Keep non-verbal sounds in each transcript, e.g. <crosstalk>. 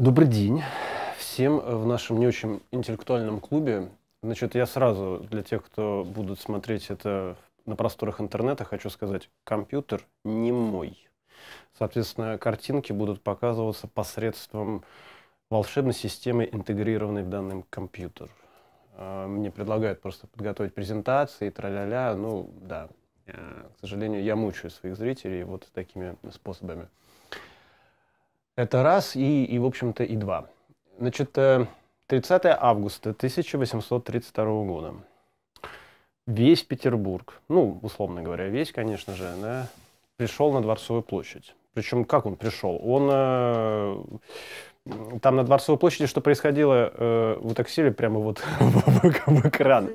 Добрый день всем в нашем не очень интеллектуальном клубе. Значит, я сразу для тех, кто будут смотреть это на просторах интернета, хочу сказать, компьютер не мой. Соответственно, картинки будут показываться посредством волшебной системы, интегрированной в данный компьютер. А, мне предлагают просто подготовить презентации, тра-ля-ля. Ну, да, к сожалению, я мучаю своих зрителей вот такими способами. Это раз и, и в общем-то, и два. Значит, 30 э, августа 1832 года. Весь Петербург, ну, условно говоря, весь, конечно же, да, пришел на Дворцовую площадь. Причем как он пришел? Он э, там на Дворцовой площади, что происходило, э, вы так сели прямо вот <laughs> в экран.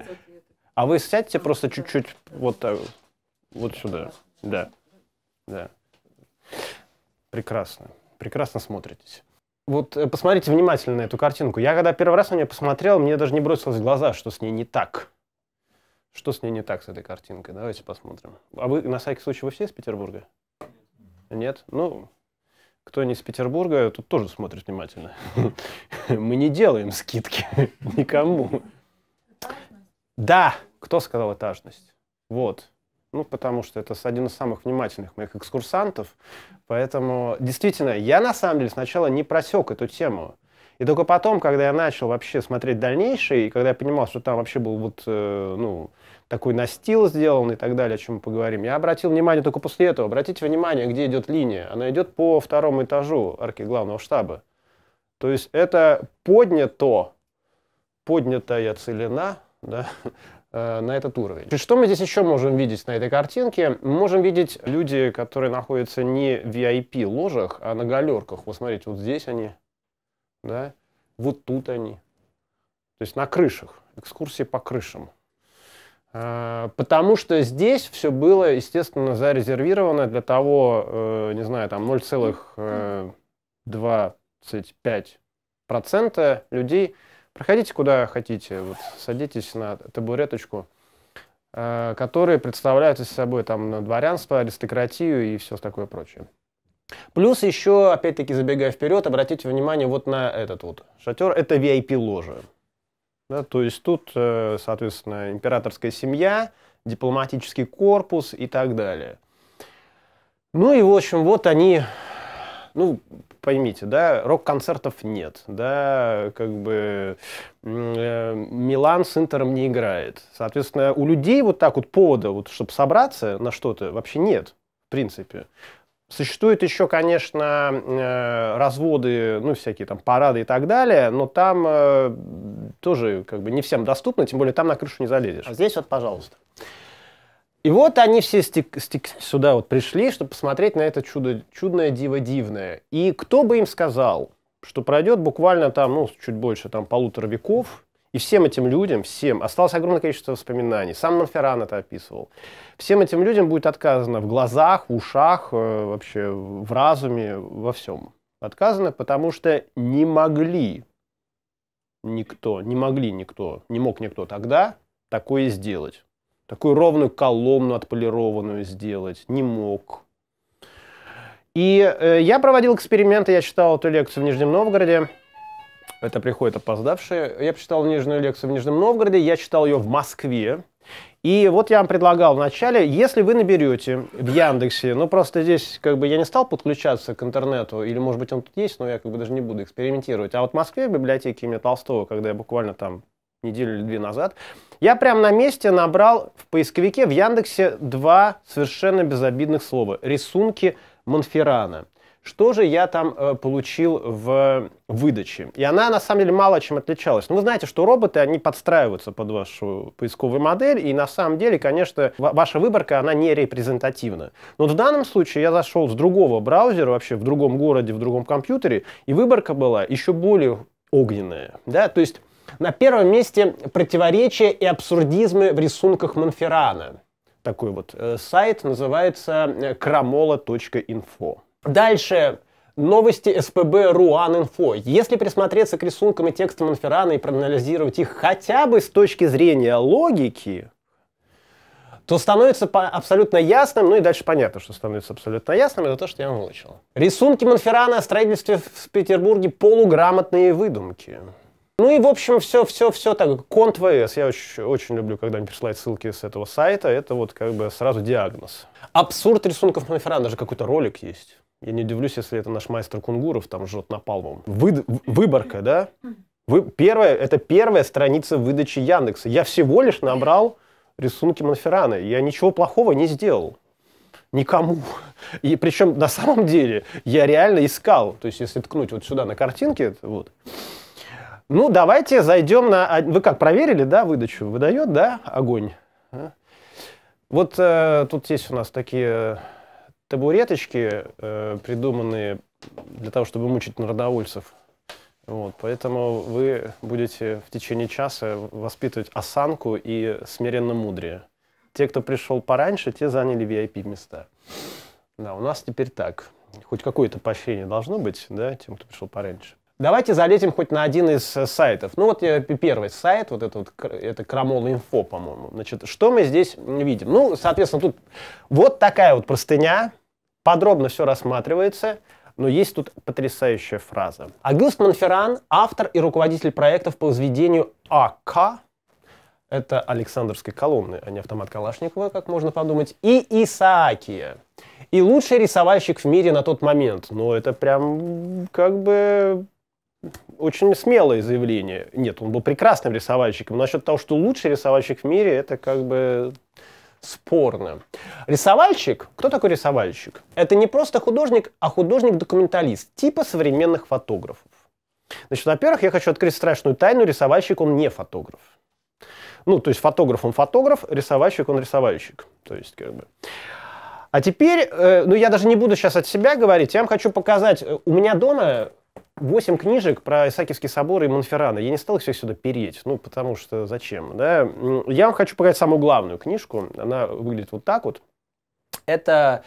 А вы сядьте ну, просто чуть-чуть вот так, вот сюда. Да, да. Прекрасно прекрасно смотритесь. Вот э, посмотрите внимательно на эту картинку. Я когда первый раз на нее посмотрел, мне даже не бросилось в глаза, что с ней не так. Что с ней не так с этой картинкой? Давайте посмотрим. А вы, на всякий случай, вы все из Петербурга? Нет? Ну, кто не из Петербурга, тут тоже смотрит внимательно. <laughs> Мы не делаем скидки <laughs> никому. Да, кто сказал этажность? Вот. Ну, потому что это один из самых внимательных моих экскурсантов. Поэтому, действительно, я на самом деле сначала не просек эту тему. И только потом, когда я начал вообще смотреть дальнейшее, и когда я понимал, что там вообще был вот, э, ну, такой настил сделан и так далее, о чем мы поговорим, я обратил внимание только после этого. Обратите внимание, где идет линия. Она идет по второму этажу арки главного штаба. То есть это поднято, поднятая целина, <laughs> да, Э, на этот уровень. Что мы здесь еще можем видеть на этой картинке? Мы можем видеть люди, которые находятся не в VIP-ложах, а на галерках. Вот смотрите, вот здесь они, да, вот тут они. То есть на крышах, экскурсии по крышам. Э, потому что здесь все было, естественно, зарезервировано для того, э, не знаю, там 0,25% людей, Проходите куда хотите, вот садитесь на табуреточку, э, которые представляют из собой там ну, дворянство, аристократию и все такое прочее. Плюс еще, опять-таки, забегая вперед, обратите внимание вот на этот вот шатер. Это VIP-ложа. Да, то есть тут, э, соответственно, императорская семья, дипломатический корпус и так далее. Ну и, в общем, вот они ну, поймите, да, рок-концертов нет, да, как бы э, Милан с Интером не играет. Соответственно, у людей вот так вот повода, вот, чтобы собраться на что-то, вообще нет, в принципе. Существуют еще, конечно, э, разводы, ну, всякие там парады и так далее, но там э, тоже как бы не всем доступно, тем более там на крышу не залезешь. А здесь вот, пожалуйста. И вот они все стик, стик, сюда вот пришли, чтобы посмотреть на это чудо, чудное диво дивное. И кто бы им сказал, что пройдет буквально там, ну, чуть больше, там, полутора веков, и всем этим людям, всем, осталось огромное количество воспоминаний. Сам Монферран это описывал. Всем этим людям будет отказано в глазах, в ушах, э, вообще в разуме, во всем. Отказано, потому что не могли никто, не могли никто, не мог никто тогда такое сделать. Такую ровную колонну отполированную сделать не мог. И э, я проводил эксперименты, я читал эту лекцию в Нижнем Новгороде. Это приходит опоздавшие. Я читал нижнюю лекцию в Нижнем Новгороде, я читал ее в Москве. И вот я вам предлагал вначале, если вы наберете в Яндексе, ну просто здесь как бы я не стал подключаться к интернету, или может быть он тут есть, но я как бы даже не буду экспериментировать. А вот в Москве в библиотеке имени Толстого, когда я буквально там неделю или две назад, я прямо на месте набрал в поисковике в Яндексе два совершенно безобидных слова. Рисунки Монферрана. Что же я там э, получил в выдаче? И она на самом деле мало чем отличалась. Но ну, вы знаете, что роботы, они подстраиваются под вашу поисковую модель, и на самом деле, конечно, ваша выборка, она не репрезентативна. Но в данном случае я зашел с другого браузера, вообще в другом городе, в другом компьютере, и выборка была еще более огненная. Да? То есть на первом месте противоречия и абсурдизмы в рисунках Монферрана. Такой вот э, сайт называется э, кромола.инфо. Дальше новости СПБ Руан-Инфо. Если присмотреться к рисункам и текстам Монферрана и проанализировать их хотя бы с точки зрения логики, то становится по- абсолютно ясным, ну и дальше понятно, что становится абсолютно ясным, это то, что я выучил. Рисунки Монферрана о строительстве в Петербурге полуграмотные выдумки. Ну и, в общем, все-все-все так. Конт ВС. Я очень, очень люблю, когда мне присылают ссылки с этого сайта. Это вот как бы сразу диагноз. Абсурд рисунков Манферран. Даже какой-то ролик есть. Я не удивлюсь, если это наш мастер Кунгуров там жжет напалмом. Вы, выборка, да? Вы, первое, это первая страница выдачи Яндекса. Я всего лишь набрал рисунки Манферрана. Я ничего плохого не сделал никому. И причем на самом деле я реально искал. То есть если ткнуть вот сюда на картинке, вот, ну, давайте зайдем на... Вы как, проверили, да, выдачу? Выдает, да, огонь? А? Вот э, тут есть у нас такие табуреточки, э, придуманные для того, чтобы мучить народовольцев. Вот, поэтому вы будете в течение часа воспитывать осанку и смиренно мудрее. Те, кто пришел пораньше, те заняли VIP-места. Да, у нас теперь так. Хоть какое-то поощрение должно быть, да, тем, кто пришел пораньше. Давайте залезем хоть на один из э, сайтов. Ну вот э, первый сайт, вот это вот, это Крамол.инфо, по-моему. Значит, что мы здесь видим? Ну, соответственно, тут вот такая вот простыня, подробно все рассматривается, но есть тут потрясающая фраза. Агюст Монферран, автор и руководитель проектов по возведению АК, это Александрской колонны, а не автомат Калашникова, как можно подумать, и Исаакия. И лучший рисовальщик в мире на тот момент. Ну, это прям как бы очень смелое заявление. Нет, он был прекрасным рисовальщиком. Насчет того, что лучший рисовальщик в мире, это как бы спорно. Рисовальщик, кто такой рисовальщик? Это не просто художник, а художник-документалист, типа современных фотографов. Значит, во-первых, я хочу открыть страшную тайну, рисовальщик он не фотограф. Ну, то есть фотограф он фотограф, рисовальщик он рисовальщик. То есть, как бы... А теперь, э, ну я даже не буду сейчас от себя говорить, я вам хочу показать, э, у меня дома Восемь книжек про Исаакиевский собор и Монферрана. Я не стал их все сюда переть, ну, потому что зачем, да? Я вам хочу показать самую главную книжку. Она выглядит вот так вот. Это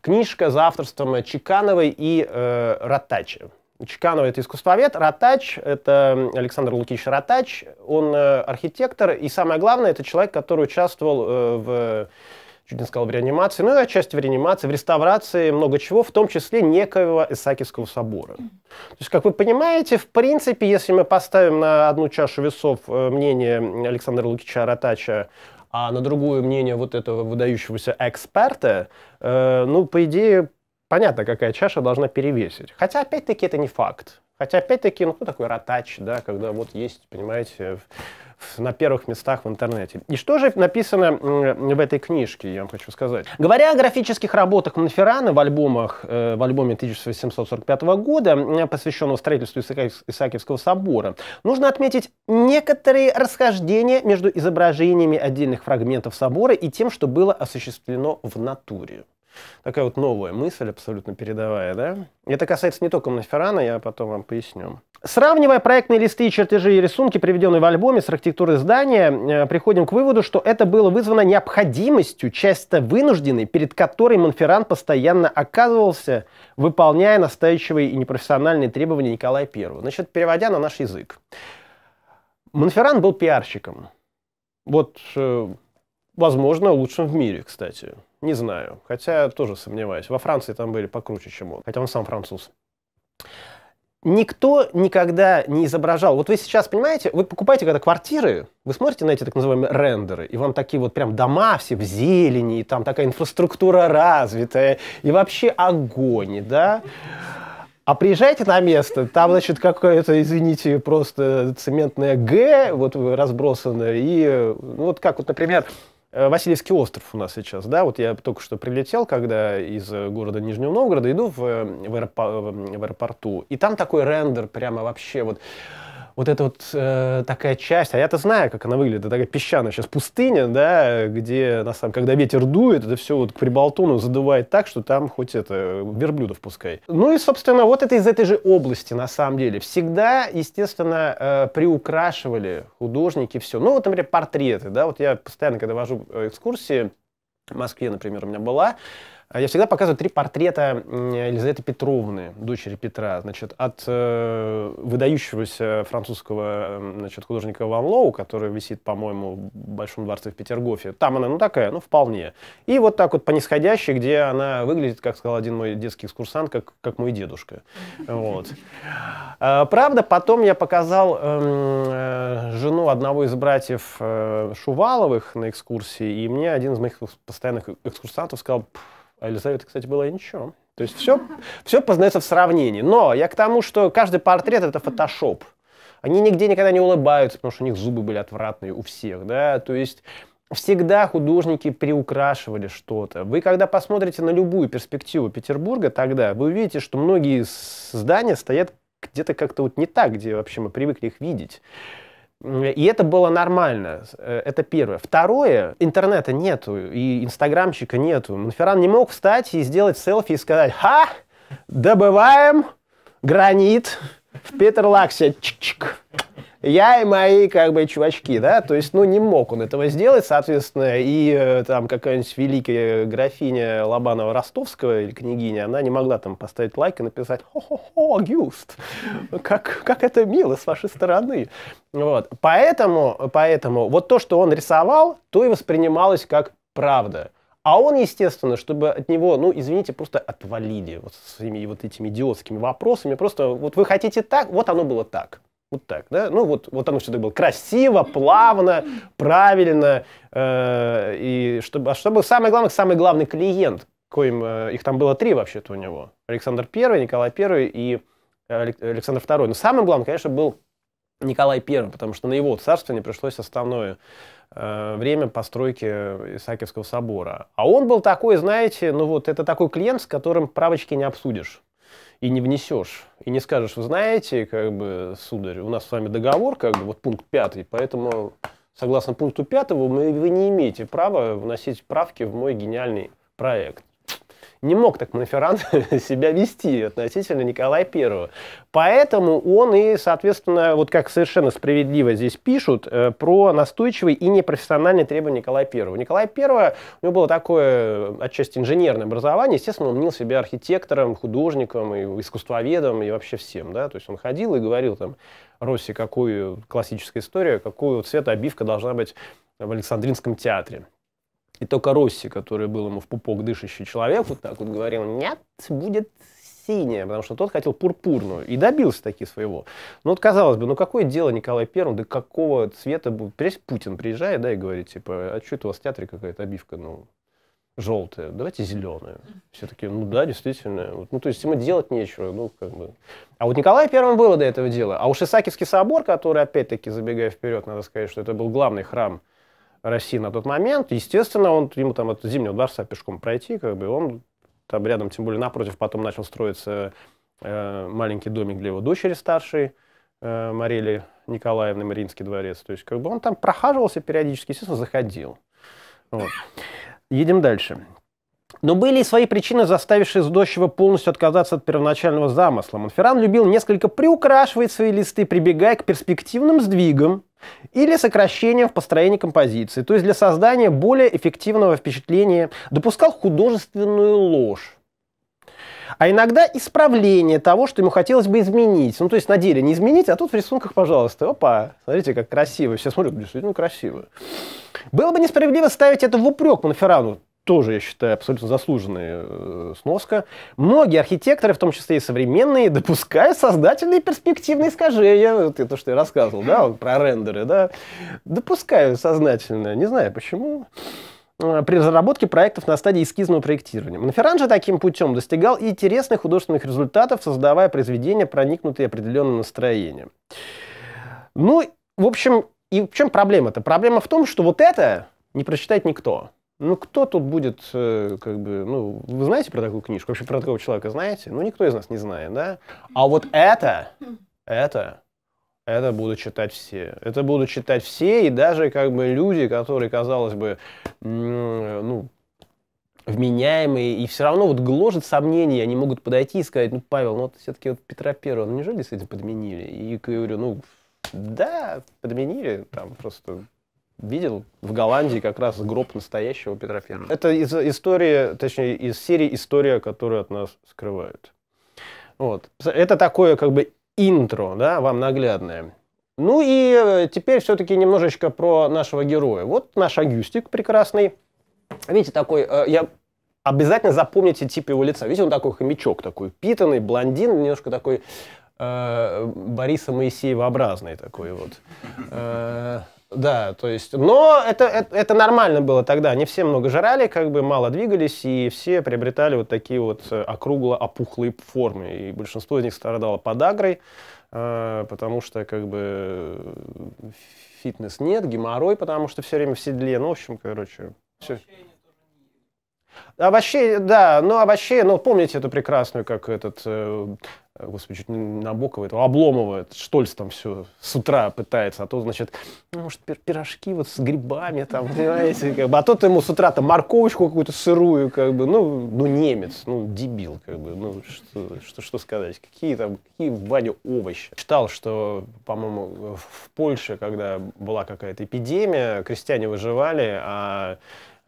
книжка за авторством Чекановой и э, Ратачи. Чеканова – это искусствовед, Ротач это Александр Лукич Ротач. он э, архитектор, и самое главное – это человек, который участвовал э, в чуть не сказал в реанимации, ну и отчасти в реанимации, в реставрации много чего, в том числе некоего Исаакиевского собора. То есть, как вы понимаете, в принципе, если мы поставим на одну чашу весов э, мнение Александра Лукича Ротача, а на другое мнение вот этого выдающегося эксперта, э, ну, по идее, понятно, какая чаша должна перевесить. Хотя, опять-таки, это не факт. Хотя, опять-таки, ну, кто такой Ротач, да, когда вот есть, понимаете, на первых местах в интернете. И что же написано в этой книжке, я вам хочу сказать. Говоря о графических работах Монферрана в, альбомах, э, в альбоме 1845 года, посвященного строительству Исаакиевского собора, нужно отметить некоторые расхождения между изображениями отдельных фрагментов собора и тем, что было осуществлено в натуре. Такая вот новая мысль, абсолютно передовая, да? Это касается не только Моноферана, я потом вам поясню. Сравнивая проектные листы, чертежи и рисунки, приведенные в альбоме с архитектурой здания, э, приходим к выводу, что это было вызвано необходимостью, часто вынужденной, перед которой Монферран постоянно оказывался, выполняя настойчивые и непрофессиональные требования Николая I. Значит, переводя на наш язык. Монферран был пиарщиком. Вот, э, возможно, лучшим в мире, кстати. Не знаю. Хотя тоже сомневаюсь. Во Франции там были покруче, чем он. Хотя он сам француз. Никто никогда не изображал. Вот вы сейчас, понимаете, вы покупаете когда квартиры, вы смотрите на эти так называемые рендеры, и вам такие вот прям дома все в зелени, и там такая инфраструктура развитая, и вообще огонь, да? А приезжайте на место, там, значит, какое-то, извините, просто цементное Г, вот разбросано, и ну, вот как вот, например, Э, Васильевский остров у нас сейчас, да, вот я только что прилетел, когда из э, города Нижнего Новгорода иду в, э, в, аэропорту, и там такой рендер прямо вообще вот вот эта вот э, такая часть, а я-то знаю, как она выглядит, это такая песчаная сейчас пустыня, да, где, на самом когда ветер дует, это все вот к Прибалтону задувает так, что там хоть это, верблюдов пускай. Ну и, собственно, вот это из этой же области, на самом деле. Всегда, естественно, э, приукрашивали художники все. Ну, вот, например, портреты, да, вот я постоянно, когда вожу э, экскурсии, в Москве, например, у меня была, а я всегда показываю три портрета Елизаветы Петровны, дочери Петра, значит, от э, выдающегося французского значит, художника Ван Лоу, который висит, по-моему, в Большом дворце в Петергофе. Там она, ну, такая, ну, вполне. И вот так вот по нисходящей, где она выглядит, как сказал один мой детский экскурсант, как, как мой дедушка. Вот. А, правда, потом я показал эм, э, жену одного из братьев э, Шуваловых на экскурсии, и мне один из моих постоянных экскурсантов сказал, а Елизавета, кстати, была ничего. То есть все, все познается в сравнении. Но я к тому, что каждый портрет это фотошоп. Они нигде никогда не улыбаются, потому что у них зубы были отвратные у всех, да, то есть всегда художники приукрашивали что-то. Вы когда посмотрите на любую перспективу Петербурга тогда, вы увидите, что многие здания стоят где-то как-то вот не так, где вообще мы привыкли их видеть. И это было нормально, э, это первое. Второе, интернета нету, и инстаграмщика нету. Монферран не мог встать и сделать селфи и сказать «Ха! Добываем гранит в Петерлаксе!» Чик -чик я и мои, как бы, чувачки, да, то есть, ну, не мог он этого сделать, соответственно, и э, там какая-нибудь великая графиня Лобанова-Ростовского или княгиня, она не могла там поставить лайк и написать «Хо-хо-хо, Агюст, как, как это мило с вашей стороны». Вот, поэтому, поэтому вот то, что он рисовал, то и воспринималось как правда. А он, естественно, чтобы от него, ну, извините, просто отвалили вот своими вот этими идиотскими вопросами. Просто вот вы хотите так, вот оно было так. Вот так, да? Ну, вот, вот оно всегда было красиво, плавно, правильно. Э, и чтобы, а чтобы самый главный, самый главный клиент, коим э, их там было три вообще-то у него. Александр I, Николай I и э, Александр II. Но самым главным, конечно, был Николай I, потому что на его царствование пришлось основное э, время постройки Исаакиевского собора. А он был такой, знаете, ну вот это такой клиент, с которым правочки не обсудишь и не внесешь и не скажешь, вы знаете, как бы, сударь, у нас с вами договор, как бы, вот пункт пятый, поэтому согласно пункту пятого вы не имеете права вносить правки в мой гениальный проект не мог так Монферран <laughs> себя вести относительно Николая I. Поэтому он и, соответственно, вот как совершенно справедливо здесь пишут, э, про настойчивые и непрофессиональные требования Николая I. Николай I, у него было такое э, отчасти инженерное образование, естественно, он мнил себя архитектором, художником, и искусствоведом, и вообще всем, да, то есть он ходил и говорил там, Росси, какую классическая история, какую цвет обивка должна быть в Александринском театре. И только Росси, который был ему в пупок дышащий человек, вот так вот говорил, нет, будет синяя, потому что тот хотел пурпурную. И добился таки своего. Ну вот казалось бы, ну какое дело Николай Первому, да какого цвета будет? Путин приезжает, да, и говорит, типа, а что это у вас в театре какая-то обивка, ну, желтая, давайте зеленая. Все таки ну да, действительно. ну, то есть ему делать нечего, ну, как бы. А вот Николай Первому было до этого дела. А уж Исаакиевский собор, который, опять-таки, забегая вперед, надо сказать, что это был главный храм России на тот момент. Естественно, он, ему там от Зимнего дворца пешком пройти, как бы он там рядом, тем более напротив, потом начал строиться э, маленький домик для его дочери старшей, э, Марели Николаевны, Мариинский дворец. То есть, как бы он там прохаживался периодически, естественно, заходил. Вот. Едем дальше. Но были и свои причины, заставившие Сдощева полностью отказаться от первоначального замысла. Монферран любил несколько приукрашивать свои листы, прибегая к перспективным сдвигам, или сокращением в построении композиции, то есть для создания более эффективного впечатления, допускал художественную ложь. А иногда исправление того, что ему хотелось бы изменить. Ну, то есть на деле не изменить, а тут в рисунках, пожалуйста, опа, смотрите, как красиво. Все смотрят, действительно красиво. Было бы несправедливо ставить это в упрек Монферрану тоже, я считаю, абсолютно заслуженная э, сноска. Многие архитекторы, в том числе и современные, допускают создательные перспективные искажения. Вот это то, что я рассказывал, да, про рендеры, да. допускают сознательно, не знаю почему э, при разработке проектов на стадии эскизного проектирования. Монферранже таким путем достигал и интересных художественных результатов, создавая произведения, проникнутые определенным настроением. Ну, в общем, и в чем проблема-то? Проблема в том, что вот это не прочитает никто. Ну, кто тут будет, э, как бы, ну, вы знаете про такую книжку, вообще про такого человека знаете? Ну, никто из нас не знает, да? А вот это, это, это будут читать все. Это будут читать все, и даже как бы люди, которые, казалось бы, ну, вменяемые, и все равно вот гложет сомнения, они могут подойти и сказать, ну, Павел, ну, вот все-таки вот Петра Первого, ну, неужели с этим подменили? И я говорю, ну, да, подменили, там просто видел в Голландии как раз гроб настоящего Петра Первого. Это из истории, точнее, из серии «История, которую от нас скрывают». Вот. Это такое как бы интро, да, вам наглядное. Ну и э, теперь все-таки немножечко про нашего героя. Вот наш Агюстик прекрасный. Видите, такой, э, я обязательно запомните тип его лица. Видите, он такой хомячок, такой питанный, блондин, немножко такой э, Бориса Моисеевообразный такой вот. Э, да, то есть, но это, это, это нормально было тогда. Они все много жрали, как бы мало двигались, и все приобретали вот такие вот э, округло-опухлые формы. И большинство из них страдало подагрой, э, потому что как бы фитнес нет, геморрой, потому что все время в седле. Ну, в общем, короче, все. Овощей, да, ну овощей, ну помните эту прекрасную, как этот э, Э, господи, чуть не Набокова этого, Обломова, это Штольц там все с утра пытается, а то, значит, ну, может, пирожки вот с грибами там, понимаете, как бы, а тот ему с утра там морковочку какую-то сырую, как бы, ну, ну, немец, ну, дебил, как бы, ну, что, что, что сказать, какие там, какие в бане овощи. Читал, что, по-моему, в Польше, когда была какая-то эпидемия, крестьяне выживали, а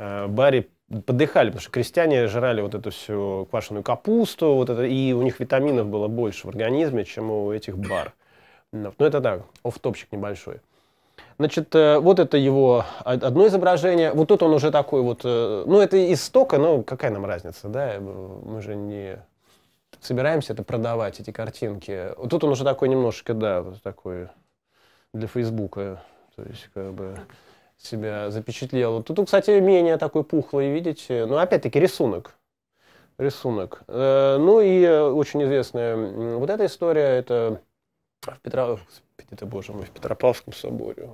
э, Барри подыхали, потому что крестьяне жрали вот эту всю квашеную капусту, вот это, и у них витаминов было больше в организме, чем у этих бар. Но ну, это так, офтопчик небольшой. Значит, э, вот это его одно изображение. Вот тут он уже такой вот... Э, ну, это из стока, но какая нам разница, да? Э, мы же не собираемся это продавать, эти картинки. Вот тут он уже такой немножко, да, вот такой для Фейсбука. То есть, как бы себя запечатлела. Тут, кстати, менее такой пухлый, видите. Но ну, опять-таки рисунок. Рисунок. Э, ну и очень известная вот эта история, это в, Петро... это, боже мой, в Петропавловском соборе.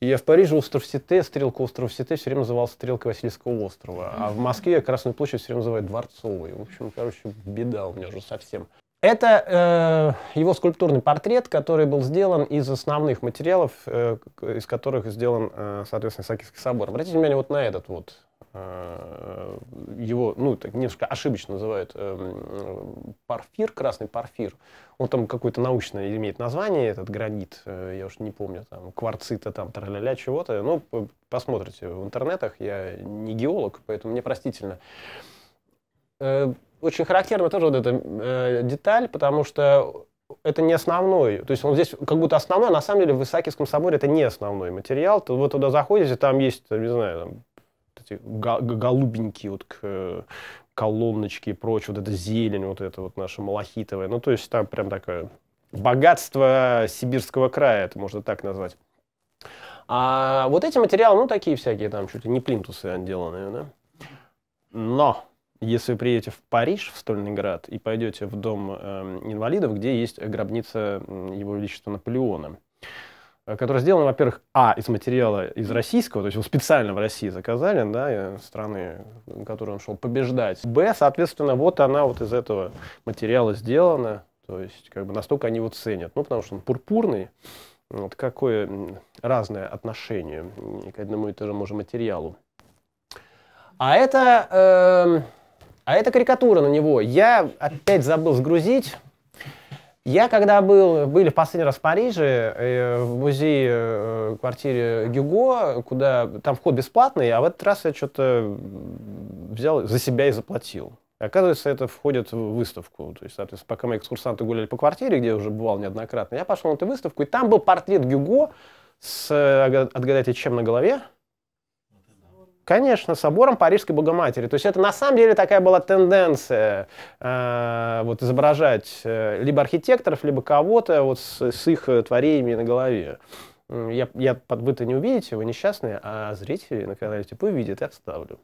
Я в Париже остров Сите, стрелка острова Сите все время называлась стрелкой Васильского острова. А в Москве Красную площадь все время называют Дворцовой. В общем, короче, беда у меня уже совсем. Это э, его скульптурный портрет, который был сделан из основных материалов, э, из которых сделан, э, соответственно, Сакийский собор. Обратите внимание вот на этот вот. Э, его, ну, так несколько ошибочно называют э, э парфир, красный парфир. Он там какое-то научное имеет название, этот гранит, э, я уж не помню, там, кварцита, там, траля чего-то. Ну, посмотрите в интернетах, я не геолог, поэтому мне простительно э, очень характерна тоже вот эта э, деталь, потому что это не основной. То есть он здесь как будто основной, а на самом деле в Исаакиевском соборе это не основной материал. То вы туда заходите, там есть, не знаю, там, эти голубенькие вот к, колонночки и прочее, вот эта зелень, вот это вот наша малахитовая. Ну, то есть там прям такое богатство сибирского края, это можно так назвать. А вот эти материалы, ну, такие всякие, там чуть ли не плинтусы отделанные, да? Но если вы приедете в Париж, в Стольниград, и пойдете в дом э, инвалидов, где есть гробница его величества Наполеона, э, которая сделана, во-первых, а, из материала из российского, то есть его специально в России заказали, да, э, страны, которую он шел побеждать, б, соответственно, вот она вот из этого материала сделана, то есть как бы настолько они его ценят, ну, потому что он пурпурный, вот какое разное отношение к одному и тому же материалу. А это... Э, а это карикатура на него. Я опять забыл сгрузить. Я когда был, были в последний раз в Париже, э, в музее, э, квартире Гюго, куда там вход бесплатный, а в этот раз я что-то взял за себя и заплатил. оказывается, это входит в выставку. То есть, соответственно, пока мои экскурсанты гуляли по квартире, где я уже бывал неоднократно, я пошел на эту выставку, и там был портрет Гюго с, э, отгадайте, чем на голове? Конечно, собором Парижской Богоматери. То есть это на самом деле такая была тенденция э, вот изображать э, либо архитекторов, либо кого-то вот с, с их творениями на голове. Я, я, под вы-то не увидите, вы несчастные, а зрители на канале типа увидят, я вставлю.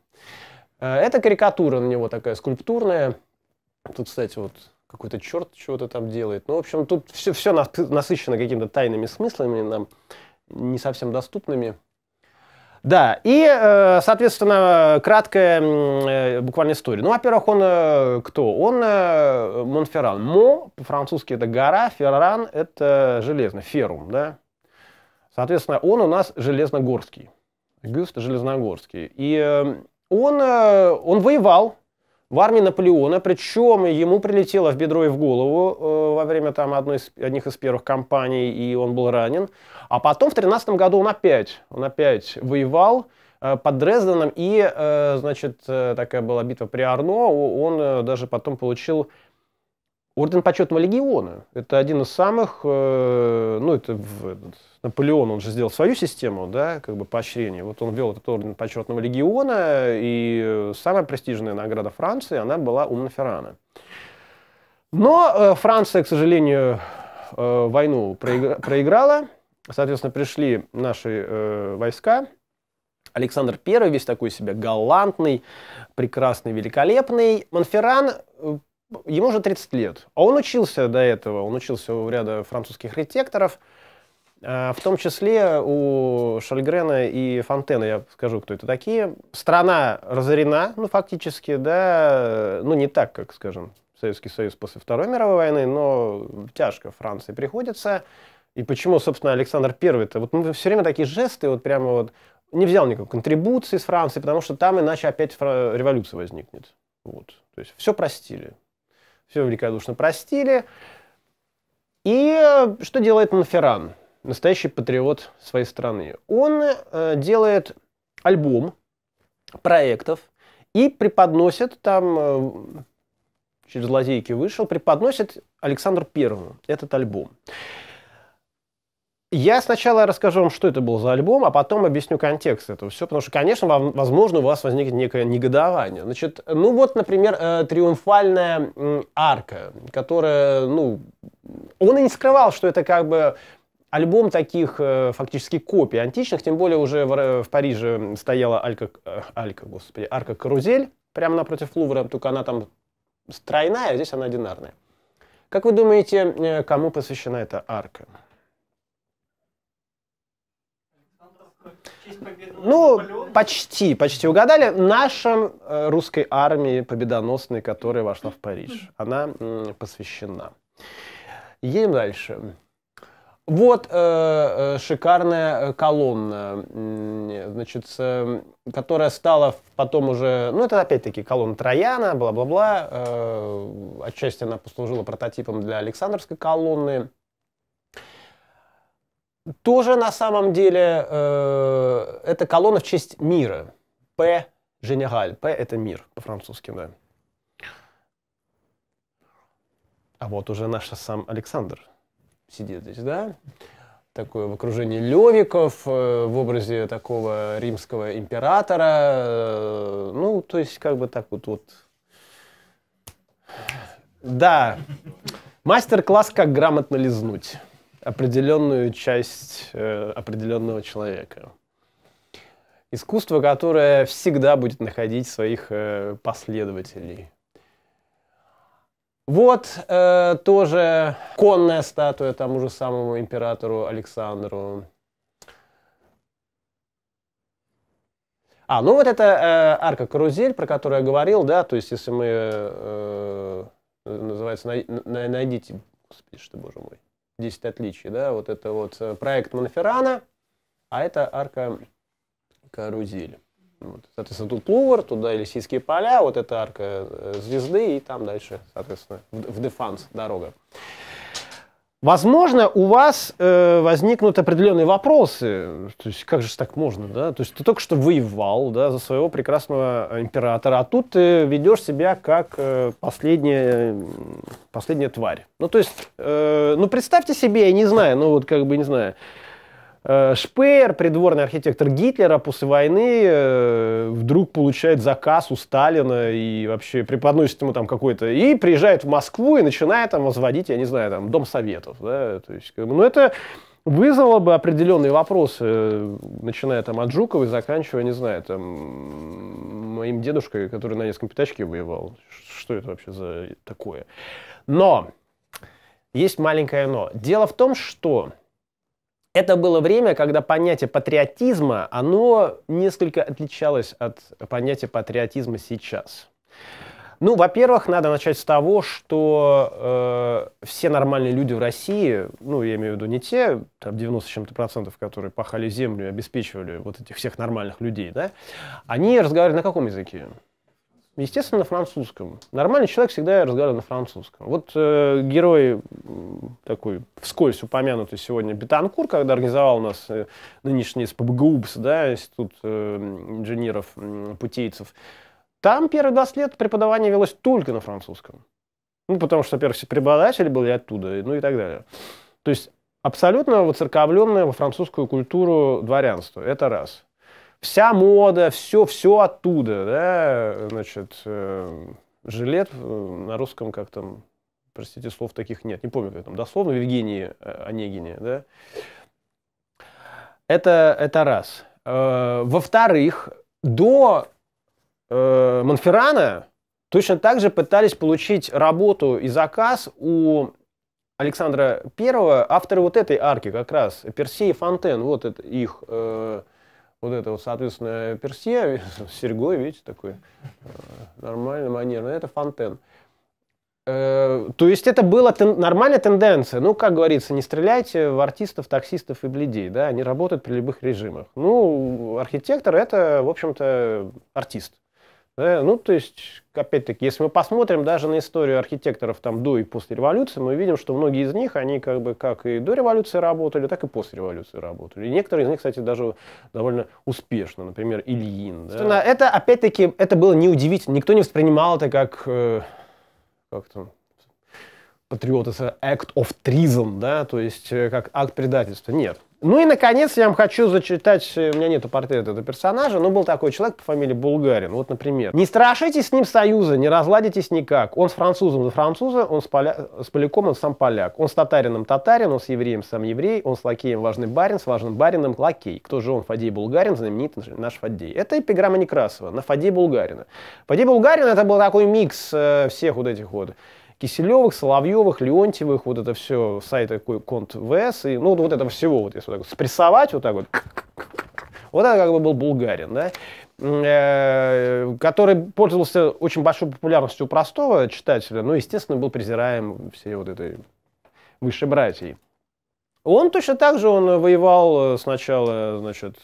Э, это карикатура на него такая скульптурная. Тут, кстати, вот какой-то черт чего-то там делает. Ну, в общем, тут все, все насыщено какими-то тайными смыслами, нам не совсем доступными. Да, и, э, соответственно, краткая э, буквально история. Ну, во-первых, он э, кто? Он Монферран. Мо, по-французски это гора, Ферран это железно, ферум, да. Соответственно, он у нас железногорский. Гюст Железногорский. И он, он воевал в армии Наполеона, причем ему прилетело в бедро и в голову э, во время там одной из, одних из первых кампаний, и он был ранен. А потом в 13 году он опять, он опять воевал э, под Дрезденом, и, э, значит, э, такая была битва при Арно, он э, даже потом получил Орден почетного легиона – это один из самых, э, ну, это этот, Наполеон, он же сделал свою систему, да, как бы поощрения. Вот он ввел этот орден почетного легиона, и самая престижная награда Франции, она была у Монферрана. Но э, Франция, к сожалению, э, войну проиграла. Соответственно, пришли наши войска, Александр I весь такой себе галантный, прекрасный, великолепный. Монферран ему уже 30 лет. А он учился до этого, он учился у ряда французских архитекторов, э, в том числе у Шальгрена и Фонтена, я скажу, кто это такие. Страна разорена, ну, фактически, да, ну, не так, как, скажем, Советский Союз после Второй мировой войны, но тяжко Франции приходится. И почему, собственно, Александр Первый, то вот мы ну, все время такие жесты, вот прямо вот, не взял никакой контрибуции с Франции, потому что там иначе опять революция возникнет. Вот. То есть все простили. Все великодушно простили. И э, что делает Монферран, настоящий патриот своей страны? Он э, делает альбом проектов и преподносит там, э, через лазейки вышел, преподносит Александру Первому этот альбом. Я сначала расскажу вам, что это был за альбом, а потом объясню контекст этого все, потому что, конечно, вам, возможно, у вас возникнет некое негодование. Значит, ну вот, например, э, триумфальная э, арка, которая, ну, он и не скрывал, что это как бы альбом таких э, фактически копий античных, тем более уже в, в Париже стояла Алька, э, Алька, господи, Арка Карузель, прямо напротив Лувра, только она там тройная, а здесь она одинарная. Как вы думаете, э, кому посвящена эта арка? Ну, почти, почти угадали. Нашем э, русской армии победоносной, которая вошла в Париж. Она э, посвящена. Едем дальше. Вот э, э шикарная э, колонна, значит, э, которая стала потом уже, ну это опять-таки колонна Трояна, бла-бла-бла. Э, отчасти она послужила прототипом для Александровской колонны. Тоже на самом деле э, это колонна в честь мира. П. Женегаль. П это мир по-французски, да. А вот уже наш сам Александр сидит здесь, да? Такое в окружении левиков, э, в образе такого римского императора. Э, ну, то есть, как бы так вот вот. Да. Мастер-класс, как грамотно лизнуть определенную часть э, определенного человека. Искусство, которое всегда будет находить своих э, последователей. Вот э, тоже конная статуя тому же самому императору Александру. А, ну вот это э, арка карузель, про которую я говорил, да, то есть если мы э, э называется най, найдите, господи, что боже мой. 10 отличий, да, вот это вот э, проект Монферрана, а это арка Карузель. Вот. Соответственно, тут Плувр, туда Елисийские поля, вот эта арка э, звезды и там дальше, соответственно, в, в Дефанс дорога. Возможно, у вас э, возникнут определенные вопросы. То есть, как же так можно, да? То есть, ты только что воевал, да, за своего прекрасного э, императора, а тут ты ведешь себя как э, последняя, последняя тварь. Ну, то есть, э, ну, представьте себе, я не знаю, ну, вот как бы, не знаю, Э, Шпеер, придворный архитектор Гитлера после войны, э, вдруг получает заказ у Сталина и вообще преподносит ему там какой-то... И приезжает в Москву и начинает там возводить, я не знаю, там, Дом Советов. Да? То есть, ну, это вызвало бы определенные вопросы, э, начиная там от Жукова и заканчивая, не знаю, там, моим дедушкой, который на Невском пятачке воевал. Что это вообще за такое? Но есть маленькое но. Дело в том, что это было время, когда понятие патриотизма, оно несколько отличалось от понятия патриотизма сейчас. Ну, во-первых, надо начать с того, что э, все нормальные люди в России, ну, я имею в виду не те, там, 90 с чем-то процентов, которые пахали землю и обеспечивали вот этих всех нормальных людей, да, они разговаривали на каком языке? Естественно, на французском. Нормальный человек всегда разговаривает на французском. Вот э, герой такой вскользь упомянутый сегодня Бетанкур, когда организовал у нас э, нынешний СПБГУПС, да, Институт э, инженеров э, путейцев, там первые 20 лет преподавание велось только на французском. Ну, потому что, во-первых, все преподаватели были оттуда, ну и так далее. То есть абсолютно воцерковленное во французскую культуру дворянство. Это раз. Вся мода, все, все оттуда, да, значит, э, жилет э, на русском как там, простите, слов таких нет, не помню, как там, дословно, Евгении э, Онегине, да. Это, это раз. Э, во-вторых, до э, Монферрана точно так же пытались получить работу и заказ у Александра Первого, авторы вот этой арки как раз, Персей и Фонтен, вот это их э, вот это вот, соответственно, персье с <laughs> серьгой, видите, такой э, нормально, манерно. Это фонтен. Э, то есть это была тен нормальная тенденция. Ну, как говорится, не стреляйте в артистов, таксистов и бледей. Да? Они работают при любых режимах. Ну, архитектор – это, в общем-то, артист. Да? Э, ну, то есть, опять-таки, если мы посмотрим даже на историю архитекторов там до и после революции, мы видим, что многие из них, они как бы как и до революции работали, так и после революции работали. И некоторые из них, кстати, даже довольно успешно, например, Ильин. Да? Ну, а это, опять-таки, это было неудивительно. Никто не воспринимал это как, э, как там, патриот, это act of treason, да, то есть э, как акт предательства. Нет, ну и, наконец, я вам хочу зачитать, э, у меня нету портрета этого персонажа, но был такой человек по фамилии Булгарин, вот, например. «Не страшитесь с ним союза, не разладитесь никак. Он с французом за француза, он с, поля... с поляком, он сам поляк. Он с татарином татарин, он с евреем сам еврей, он с лакеем важный барин, с важным барином лакей. Кто же он, Фадей Булгарин, знаменитый наш Фадей». Это эпиграмма Некрасова на Фадей Булгарина. Фадей Булгарин это был такой микс э, всех вот этих вот Киселевых, Соловьевых, Леонтьевых, вот это все, сайт такой конт ВС, и, ну, вот это всего, вот, если вот так вот спрессовать, вот так вот, вот это как бы был Булгарин, да, э, который пользовался очень большой популярностью у простого читателя, но, естественно, был презираем всей вот этой высшей братьей. Он точно так же, он воевал э, сначала, э, значит,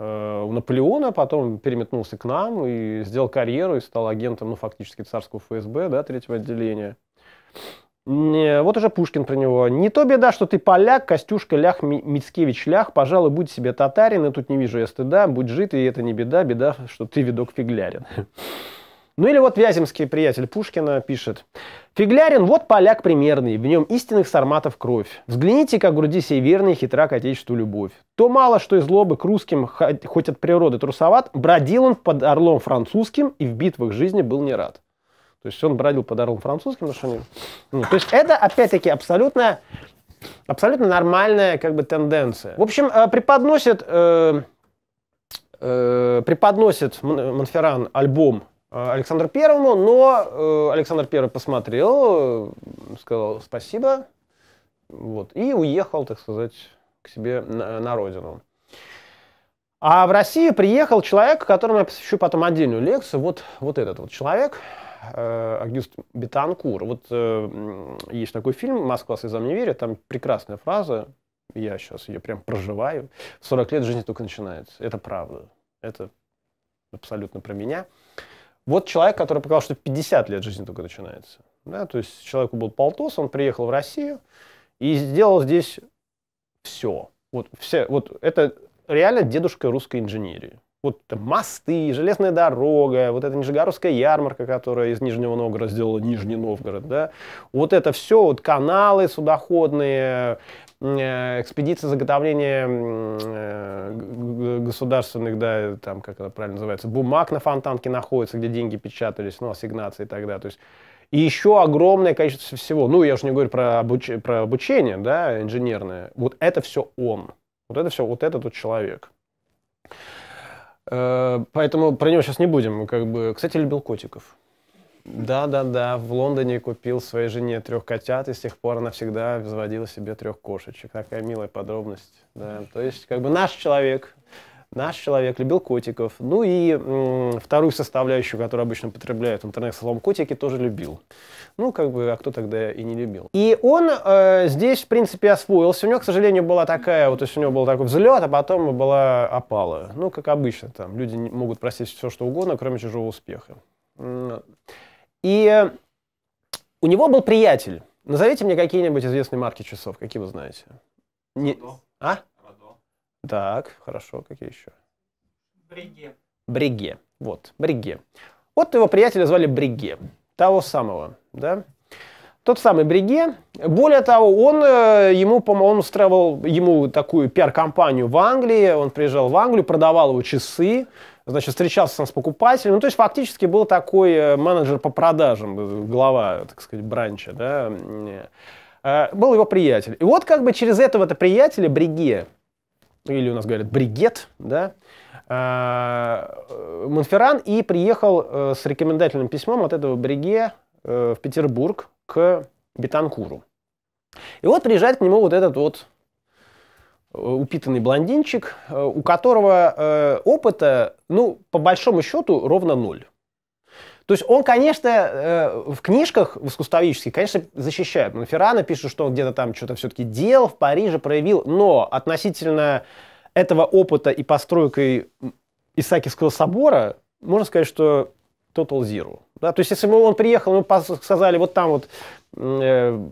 Э, у Наполеона, потом переметнулся к нам и сделал карьеру и стал агентом, ну, фактически царского ФСБ, да, третьего отделения. Не, э, вот уже Пушкин про него. Не то беда, что ты поляк, Костюшка, Лях, Мицкевич, Лях. Пожалуй, будь себе татарин, и тут не вижу я стыда. Будь жит, и это не беда. Беда, что ты видок фиглярин. Ну или вот Вяземский приятель Пушкина пишет. Фиглярин, вот поляк примерный, в нем истинных сарматов кровь. Взгляните, как груди сей верный хитра к отечеству любовь. То мало, что из злобы к русским, хоть от природы трусоват, бродил он под орлом французским и в битвах жизни был не рад. То есть он бродил под орлом французским, на что ну, То есть это, опять-таки, абсолютно, абсолютно нормальная как бы тенденция. В общем, э, преподносит, э, э, преподносит Монферран альбом Э, Александру Первому, но э, Александр Первый посмотрел, э, сказал спасибо, вот, и уехал, так сказать, к себе на, на родину. А в России приехал человек, которому я посвящу потом отдельную лекцию. Вот, вот этот вот человек, э, Агюст Бетанкур. Вот э, есть такой фильм «Москва слезам не верит», там прекрасная фраза, я сейчас ее прям проживаю. 40 лет жизни только начинается. Это правда. Это абсолютно про меня. Вот человек, который показал, что 50 лет жизни только начинается. Да, то есть человеку был полтос, он приехал в Россию и сделал здесь все. Вот, все, вот это реально дедушка русской инженерии. Вот мосты, железная дорога, вот эта Нижегородская ярмарка, которая из Нижнего Новгорода сделала Нижний Новгород, да, вот это все, вот каналы судоходные, Э, экспедиция заготовления э, государственных, да, там, как это правильно называется, бумаг на фонтанке находится, где деньги печатались, ну, ассигнации и так далее. То есть и еще огромное количество всего. Ну, я уже не говорю про, обуч... про обучение, да, инженерное. Вот это все он. Вот это все, вот этот вот человек. Э, поэтому про него сейчас не будем. Как бы, кстати, любил котиков. Да-да-да, в Лондоне купил своей жене трех котят, и с тех пор она всегда взводила себе трех кошечек. Такая милая подробность. Да. То есть, как бы наш человек, наш человек любил котиков. Ну и м, вторую составляющую, которую обычно потребляют интернет-словом котики, тоже любил. Ну, как бы, а кто тогда и не любил? И он э, здесь, в принципе, освоился. У него, к сожалению, была такая, вот, то есть у него был такой взлет, а потом была опала. Ну, как обычно, там, люди могут просить все, что угодно, кроме чужого успеха. И э, у него был приятель. Назовите мне какие-нибудь известные марки часов, какие вы знаете. Не... А? Родо. Так, хорошо, какие еще? Бриге. Бриге, вот, Бриге. Вот его приятеля звали Бриге, того самого, да? Тот самый Бриге. Более того, он э, ему, по-моему, устраивал ему такую пиар-компанию в Англии. Он приезжал в Англию, продавал его часы значит, встречался с покупателем. Ну, то есть фактически был такой э, менеджер по продажам, э, глава, так сказать, бранча, да, э, был его приятель. И вот как бы через этого-то приятеля Бриге, или у нас говорят Бригет, да, Монферран и приехал с рекомендательным письмом от этого Бриге в Петербург к Бетанкуру. И вот приезжает к нему вот этот вот Э, упитанный блондинчик, э, у которого э, опыта, ну, по большому счету, ровно ноль. То есть он, конечно, в книжках в искусствоведческих, конечно, защищает Монферрана, пишет, что он где-то там что-то все-таки делал, в Париже проявил, но относительно этого опыта и постройкой Исаакиевского собора, можно сказать, что total zero. Да? То есть если бы он приехал, ему сказали, вот там вот э,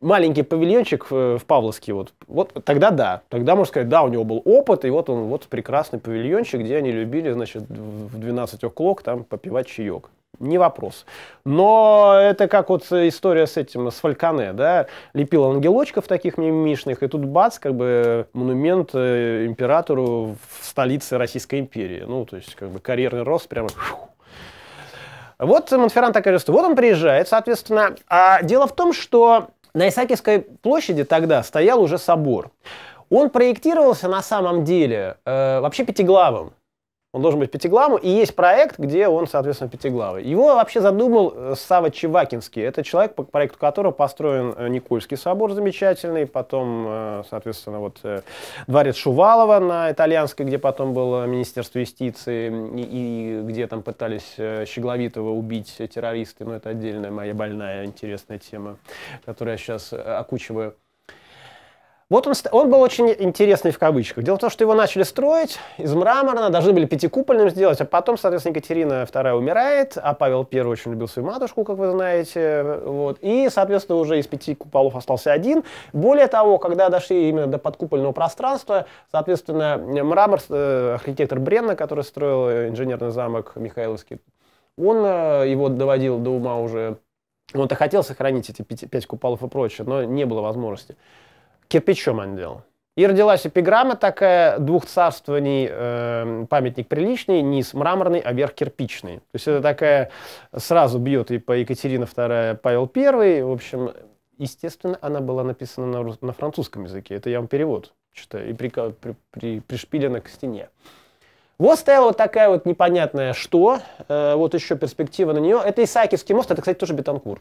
маленький павильончик э, в Павловске, вот, вот тогда да, тогда можно сказать, да, у него был опыт, и вот он, вот прекрасный павильончик, где они любили, значит, в 12 оклок там попивать чаек. Не вопрос. Но это как вот история с этим, с Фальконе, да, лепил ангелочков таких мимишных, и тут бац, как бы монумент э, императору в столице Российской империи. Ну, то есть, как бы карьерный рост прямо вот Монферран так и говорит, вот он приезжает, соответственно. А дело в том, что на Исаакиевской площади тогда стоял уже собор. Он проектировался на самом деле э, вообще пятиглавым. Он должен быть пятиглавым, и есть проект, где он, соответственно, пятиглавый. Его вообще задумал э, Сава Чевакинский. Это человек, по проекту которого построен э, Никольский собор замечательный, потом, э, соответственно, вот дворец Шувалова на Итальянской, где потом было Министерство юстиции, и, и где там пытались Щегловитова убить террористы, но это отдельная моя больная интересная тема, которую я сейчас окучиваю. Вот он, он был очень интересный в кавычках. Дело в том, что его начали строить из мрамора, должны были пятикупольным сделать, а потом, соответственно, Екатерина II умирает, а Павел I очень любил свою матушку, как вы знаете. Вот. И, соответственно, уже из пяти куполов остался один. Более того, когда дошли именно до подкупольного пространства, соответственно, мрамор, э, архитектор Бренна, который строил э, инженерный замок Михайловский, он э, его доводил до ума уже. Он-то хотел сохранить эти пять, пять куполов и прочее, но не было возможности кирпичом отделал. И родилась эпиграмма такая, двух царствований, э, эм, памятник приличный, низ мраморный, а верх кирпичный. То есть это такая, сразу бьет и по Екатерина II, Павел I, в общем, естественно, она была написана на, на французском языке, это я вам перевод читаю, и при... При... При... пришпилена к стене. Вот стояла вот такая вот непонятная что, э, вот еще перспектива на нее. Это Исаакиевский мост, это, кстати, тоже Бетанкур.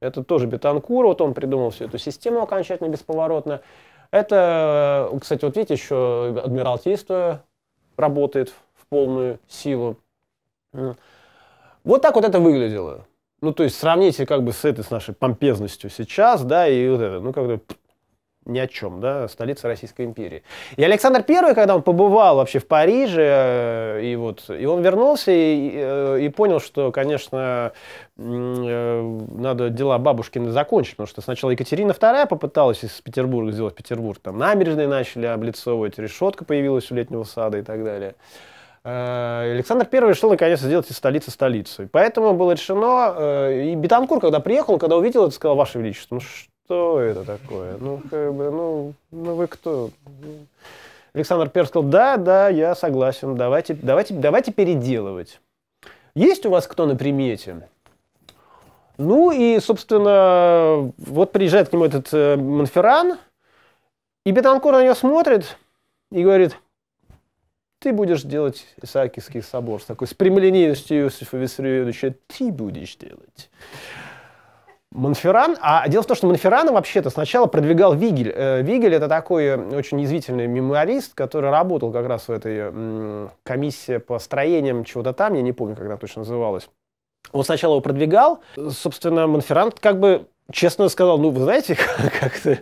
Это тоже Бетанкур, вот он придумал всю эту систему окончательно бесповоротно. Это, кстати, вот видите, еще Адмиралтейство работает в полную силу. Вот так вот это выглядело. Ну, то есть сравните как бы с этой, с нашей помпезностью сейчас, да, и вот это, ну, как бы ни о чем, да, столица Российской империи. И Александр I, когда он побывал вообще в Париже, э, и вот, и он вернулся и, и э, понял, что, конечно, э, надо дела бабушкины закончить, потому что сначала Екатерина II попыталась из Петербурга сделать Петербург, там набережные начали облицовывать, решетка появилась у летнего сада и так далее. Александр I решил наконец сделать из столицы столицу. И поэтому было решено, и Бетанкур, когда приехал, когда увидел это, сказал, Ваше Величество, ну что это такое? Ну, как бы, ну, ну вы кто? Александр Пер сказал, да, да, я согласен, давайте, давайте, давайте переделывать. Есть у вас кто на примете? Ну и, собственно, вот приезжает к нему этот э, Монферран, и Бетанкор на него смотрит и говорит, ты будешь делать Исаакиевский собор с такой с прямолинейностью Иосифа Виссарионовича, ты будешь делать. Монферран, а дело в том, что Монферрана вообще-то сначала продвигал Вигель. Э, Вигель это такой э, очень язвительный мемуарист, который работал как раз в этой комиссии по строениям чего-то там, я не помню, как она точно называлась. Он сначала его продвигал. Собственно, Монферран как бы честно сказал, ну, вы знаете, <laughs> как-то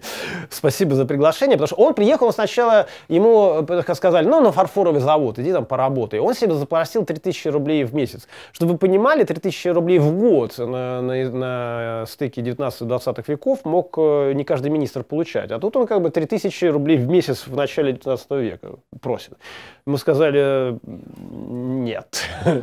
спасибо за приглашение, потому что он приехал он сначала, ему э, сказали, ну, на фарфоровый завод, иди там поработай. Он себе запросил 3000 рублей в месяц. Чтобы вы понимали, 3000 рублей в год на, на, на стыке 19-20 веков мог э, не каждый министр получать. А тут он как бы 3000 рублей в месяц в начале 19 века просит. Мы сказали, нет, <laughs>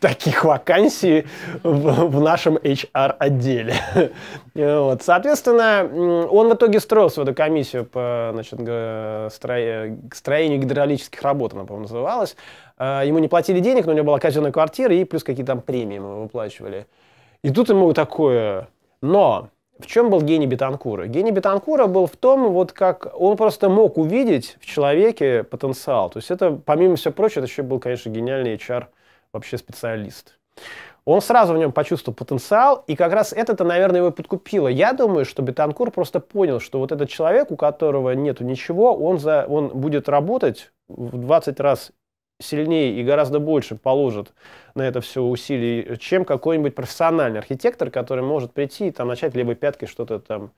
таких вакансий в нашем HR-отделе. <laughs> вот. Соответственно, он в итоге строил свою комиссию по значит, строению гидравлических работ, она, по-моему, называлась. А, ему не платили денег, но у него была казенная квартира, и плюс какие-то там премии ему выплачивали. И тут ему такое... Но в чем был гений Бетанкура? Гений Бетанкура был в том, вот как он просто мог увидеть в человеке потенциал. То есть это, помимо всего прочего, это еще был, конечно, гениальный HR вообще специалист он сразу в нем почувствовал потенциал, и как раз это-то, наверное, его подкупило. Я думаю, что Бетанкур просто понял, что вот этот человек, у которого нету ничего, он, за, он будет работать в 20 раз сильнее и гораздо больше положит на это все усилий, чем какой-нибудь профессиональный архитектор, который может прийти и там начать левой пяткой что-то там...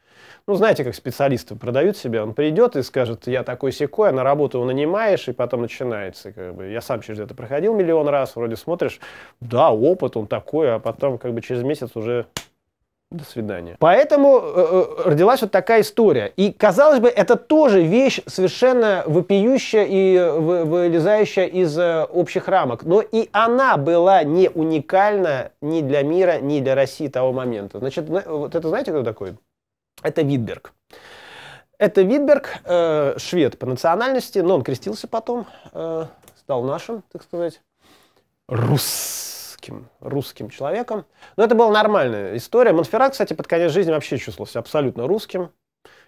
Ну, знаете, как специалисты продают себя, он придет и скажет, я такой секой, а на работу его нанимаешь, и потом начинается. Как бы. Я сам через это проходил миллион раз, вроде смотришь, да, опыт, он такой, а потом как бы через месяц уже до свидания. Поэтому э, э, родилась вот такая история. И, казалось бы, это тоже вещь совершенно вопиющая и э, вылезающая из э, общих рамок. Но и она была не уникальна ни для мира, ни для России того момента. Значит, вот это знаете, кто такой? Это Видберг. Это Видберг, э, швед по национальности, но он крестился потом, э, стал нашим, так сказать. Рус русским, русским человеком. Но это была нормальная история. Монферрат, кстати, под конец жизни вообще чувствовался абсолютно русским.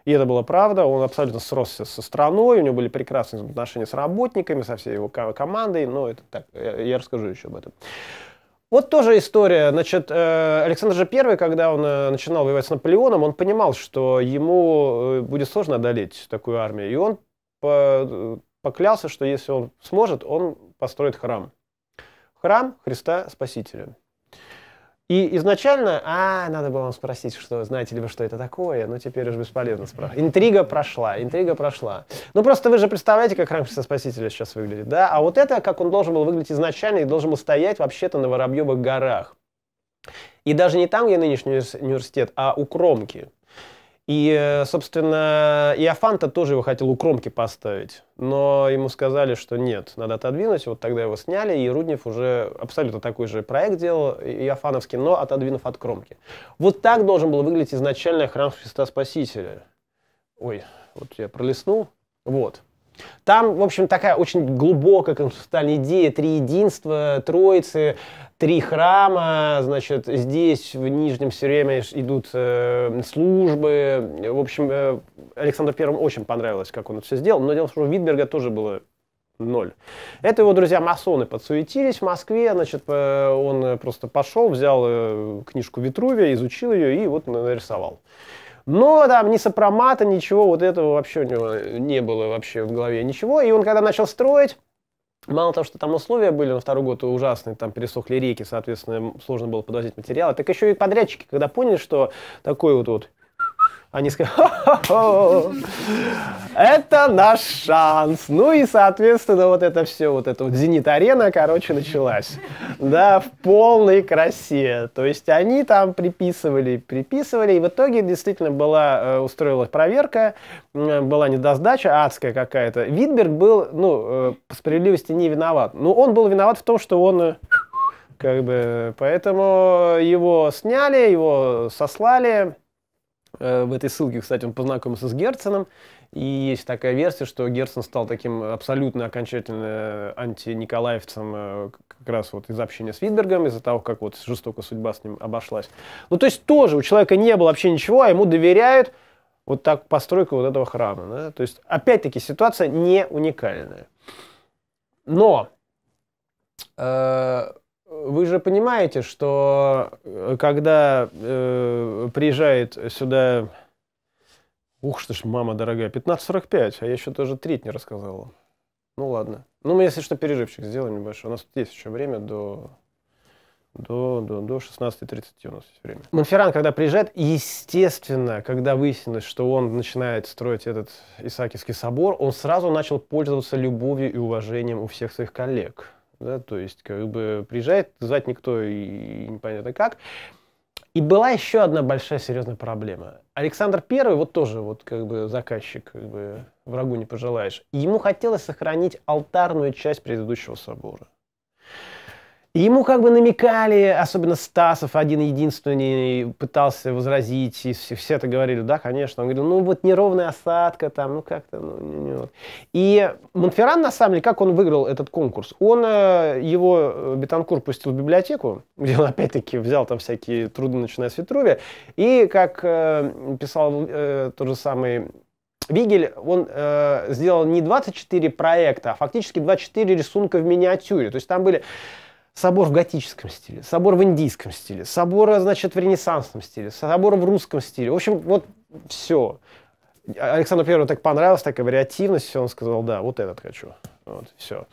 И это была правда. Он абсолютно сросся со страной, у него были прекрасные отношения с работниками, со всей его командой. Но это так, я, я расскажу еще об этом. Вот тоже история. Значит, э, Александр же первый, когда он э, начинал воевать с Наполеоном, он понимал, что ему э, будет сложно одолеть такую армию. И он поклялся, что если он сможет, он построит храм храм Христа Спасителя. И изначально, а, надо было вам спросить, что знаете ли вы, что это такое, но ну, теперь уже бесполезно спрашивать. Интрига прошла, интрига прошла. Ну просто вы же представляете, как храм Христа Спасителя сейчас выглядит, да? А вот это, как он должен был выглядеть изначально и должен был стоять вообще-то на Воробьевых горах. И даже не там, где нынешний университет, а у кромки. И, э, собственно, и Иофанта тоже его хотел у кромки поставить, но ему сказали, что нет, надо отодвинуть, вот тогда его сняли, и Руднев уже абсолютно такой же проект делал, и Афановский, но отодвинув от кромки. Вот так должен был выглядеть изначально храм Христа Спасителя. Ой, вот я пролистнул. Вот. Там, в общем, такая очень глубокая концептуальная идея триединства, троицы, три храма, значит, здесь в Нижнем все время идут э, службы. В общем, э, Александру Первому очень понравилось, как он это все сделал, но дело в том, что у Витберга тоже было ноль. Это его друзья-масоны подсуетились в Москве, значит, он просто пошел, взял э, книжку Витрувия, изучил ее и вот нарисовал. Но там ни сопромата, ничего вот этого вообще у него не было вообще в голове, ничего. И он когда начал строить, Мало того, что там условия были на второй год ужасные, там пересохли реки, соответственно, сложно было подвозить материалы, так еще и подрядчики, когда поняли, что такой вот, вот они сказали, это наш шанс. Ну и, соответственно, вот это все, вот эта вот зенит-арена, короче, началась. Да, в полной красе. То есть они там приписывали, приписывали, и в итоге действительно была, э, устроилась проверка, была недосдача адская какая-то. Видберг был, ну, э, по справедливости не виноват. Но он был виноват в том, что он э, как бы, поэтому его сняли, его сослали, Э, в этой ссылке, кстати, он познакомился с Герценом, и есть такая версия, что Герцен стал таким абсолютно окончательно антиНиколаевцем э, как раз вот из общения с Витбергом, из-за того, как вот жестокая судьба с ним обошлась. Ну, то есть тоже у человека не было вообще ничего, а ему доверяют вот так постройка вот этого храма. Да? То есть, опять-таки, ситуация не уникальная. Но э, вы же понимаете, что э, когда э, приезжает сюда... Ух что ж, мама дорогая, 15.45, а я еще тоже треть не рассказала. Ну ладно. Ну мы, если что, переживчик сделаем небольшой. У нас тут есть еще время до до, до, до 16.30 у нас есть время. Монферран, когда приезжает, естественно, когда выяснилось, что он начинает строить этот Исаакиевский собор, он сразу начал пользоваться любовью и уважением у всех своих коллег да, то есть как бы приезжает, звать никто и, непонятно как. И была еще одна большая серьезная проблема. Александр первый вот тоже вот как бы заказчик, как бы врагу не пожелаешь, ему хотелось сохранить алтарную часть предыдущего собора. Ему как бы намекали, особенно Стасов один единственный пытался возразить, и все, все это говорили, да, конечно. Он говорил, ну вот неровная осадка там, ну как-то, ну не, не вот. И Монферран, на самом деле, как он выиграл этот конкурс? Он, э, его э, Бетанкур пустил в библиотеку, <laughs> где он опять-таки взял там всякие труды, начиная с Ветрувия, и, как э, писал э, тот же самый Вигель, он э, сделал не 24 проекта, а фактически 24 рисунка в миниатюре. То есть там были собор в готическом стиле, собор в индийском стиле, собор, значит, в ренессансном стиле, собор в русском стиле. В общем, вот все. Александру Первому так понравилась такая вариативность, все, он сказал, да, вот этот хочу. Вот, все.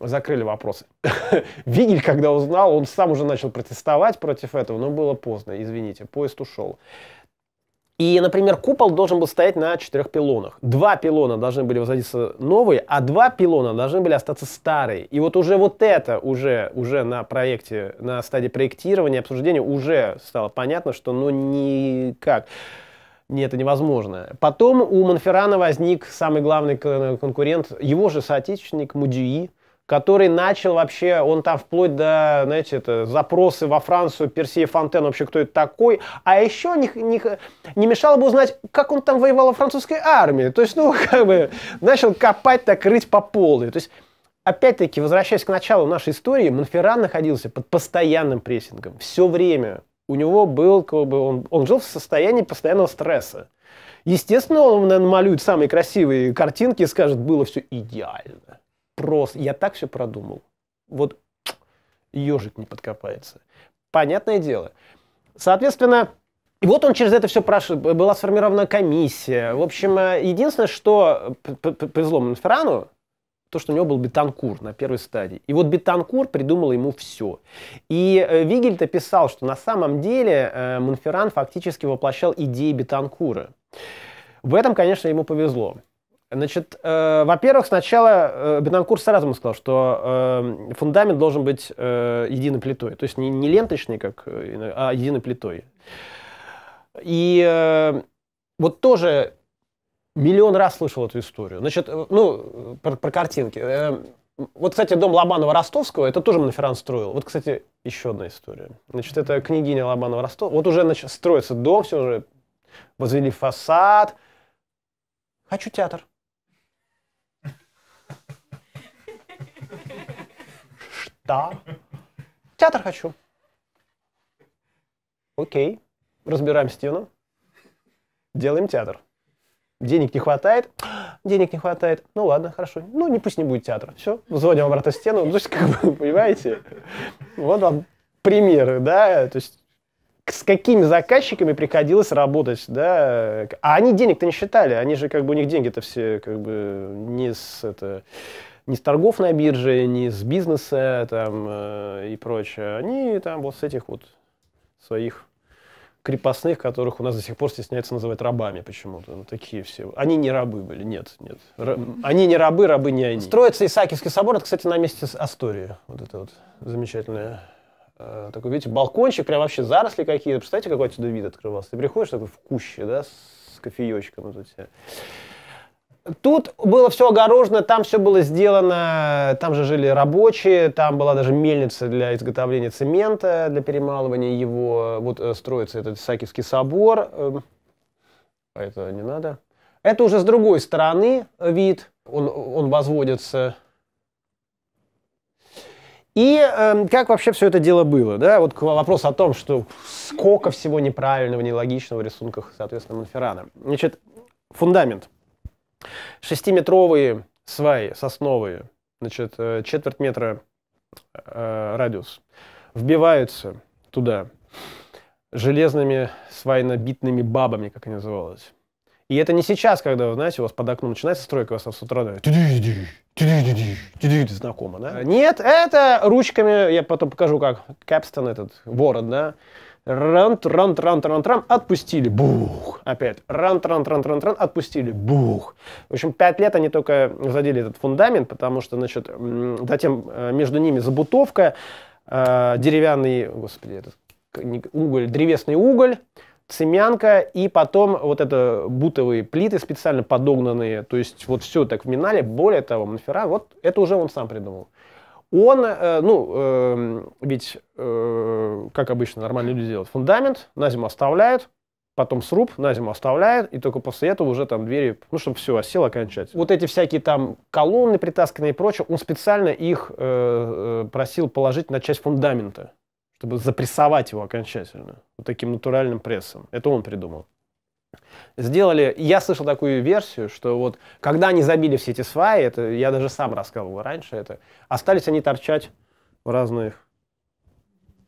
Закрыли вопрос. <laughs> Вигель, когда узнал, он сам уже начал протестовать против этого, но было поздно, извините, поезд ушел. И, например, купол должен был стоять на четырех пилонах. Два пилона должны были возводиться новые, а два пилона должны были остаться старые. И вот уже вот это уже, уже на проекте, на стадии проектирования, обсуждения уже стало понятно, что ну никак нет, это невозможно. Потом у Монферрана возник самый главный конкурент, его же соотечественник Мудюи, который начал вообще, он там вплоть до, знаете, это, запросы во Францию, Персия Фонтен, вообще кто это такой. А еще не, не, не мешало бы узнать, как он там воевал во французской армии. То есть, ну, <laughs> как бы, начал копать, так рыть по полу. То есть, опять-таки, возвращаясь к началу нашей истории, Монферран находился под постоянным прессингом. Все время. У него был, как бы, он, он жил в состоянии постоянного стресса. Естественно, он наверное, малюет самые красивые картинки и скажет, было все идеально просто, я так все продумал. Вот ежик не подкопается. Понятное дело. Соответственно, и вот он через это все прошел, была сформирована комиссия. В общем, э, единственное, что повезло Монферрану, то, что у него был Бетанкур на первой стадии. И вот Бетанкур придумал ему все. И э, Вигель-то писал, что на самом деле э, Монферран фактически воплощал идеи Бетанкура. В этом, конечно, ему повезло. Значит, э, во-первых, сначала э, Бенанкур сразу сказал, что э, фундамент должен быть э, единой плитой. То есть не, не ленточный, как, э, а единой плитой. И э, вот тоже миллион раз слышал эту историю. Значит, э, ну, про, про картинки. Э, вот, кстати, дом Лобанова-Ростовского, это тоже Моноферран строил. Вот, кстати, еще одна история. Значит, это княгиня Лобанова-Ростовского. Вот уже значит, строится дом, все уже возвели фасад. Хочу театр. Да. Театр хочу. Окей. Разбираем стену. Делаем театр. Денег не хватает. Денег не хватает. Ну ладно, хорошо. Ну, не пусть не будет театра. Все, звоним обратно стену. Ну, как бы, понимаете? Вот вам примеры, да. То есть с какими заказчиками приходилось работать, да, а они денег-то не считали, они же как бы у них деньги-то все как бы не с это не с торгов на бирже, не с бизнеса там, э, и прочее. Они там вот с этих вот своих крепостных, которых у нас до сих пор стесняется называть рабами почему-то. Ну, такие все. Они не рабы были, нет, нет. Р... Они не рабы, рабы не они. Строится Исаакиевский собор, это, кстати, на месте Астории. Вот это вот замечательное. Э, такой, видите, балкончик, прям вообще заросли какие-то. Представляете, какой отсюда вид открывался? Ты приходишь такой в куще, да, с кофеечком. Вот у тебя. Тут было все огорожено, там все было сделано, там же жили рабочие, там была даже мельница для изготовления цемента, для перемалывания его. Вот э, строится этот Исаакиевский собор, эм, а это не надо. Это уже с другой стороны вид, он, он возводится. И э, как вообще все это дело было, да, вот вопрос о том, что сколько всего неправильного, нелогичного в рисунках, соответственно, Монферрана. Значит, фундамент – Шестиметровые сваи сосновые, значит, э, четверть метра э, радиус, вбиваются туда железными свайно-битными бабами, как они называлось. И это не сейчас, когда, знаете, у вас под окном начинается стройка, у вас с утра знакомо, да? А, нет, это ручками, я потом покажу, как Капстан этот, ворот, да, рант, рант, рант, рант, рант, отпустили, бух, опять, рант, рант, рант, рант, рант, отпустили, бух. В общем, пять лет они только задели этот фундамент, потому что, значит, затем э, между ними забутовка, э, деревянный, господи, этот, уголь, древесный уголь, цемянка и потом вот это бутовые плиты специально подогнанные, то есть вот все так в минале, более того, Манферран, вот это уже он сам придумал. Он, э, ну, эм, ведь, э, как обычно нормальные люди делают, фундамент на зиму оставляют, потом сруб на зиму оставляет, и только после этого уже там двери, ну, чтобы все осело окончательно. Вот эти всякие там колонны притасканные и прочее, он специально их э, просил положить на часть фундамента, чтобы запрессовать его окончательно, вот таким натуральным прессом. Это он придумал сделали, я слышал такую версию, что вот когда они забили все эти сваи, это я даже сам рассказывал раньше это, остались они торчать в разных,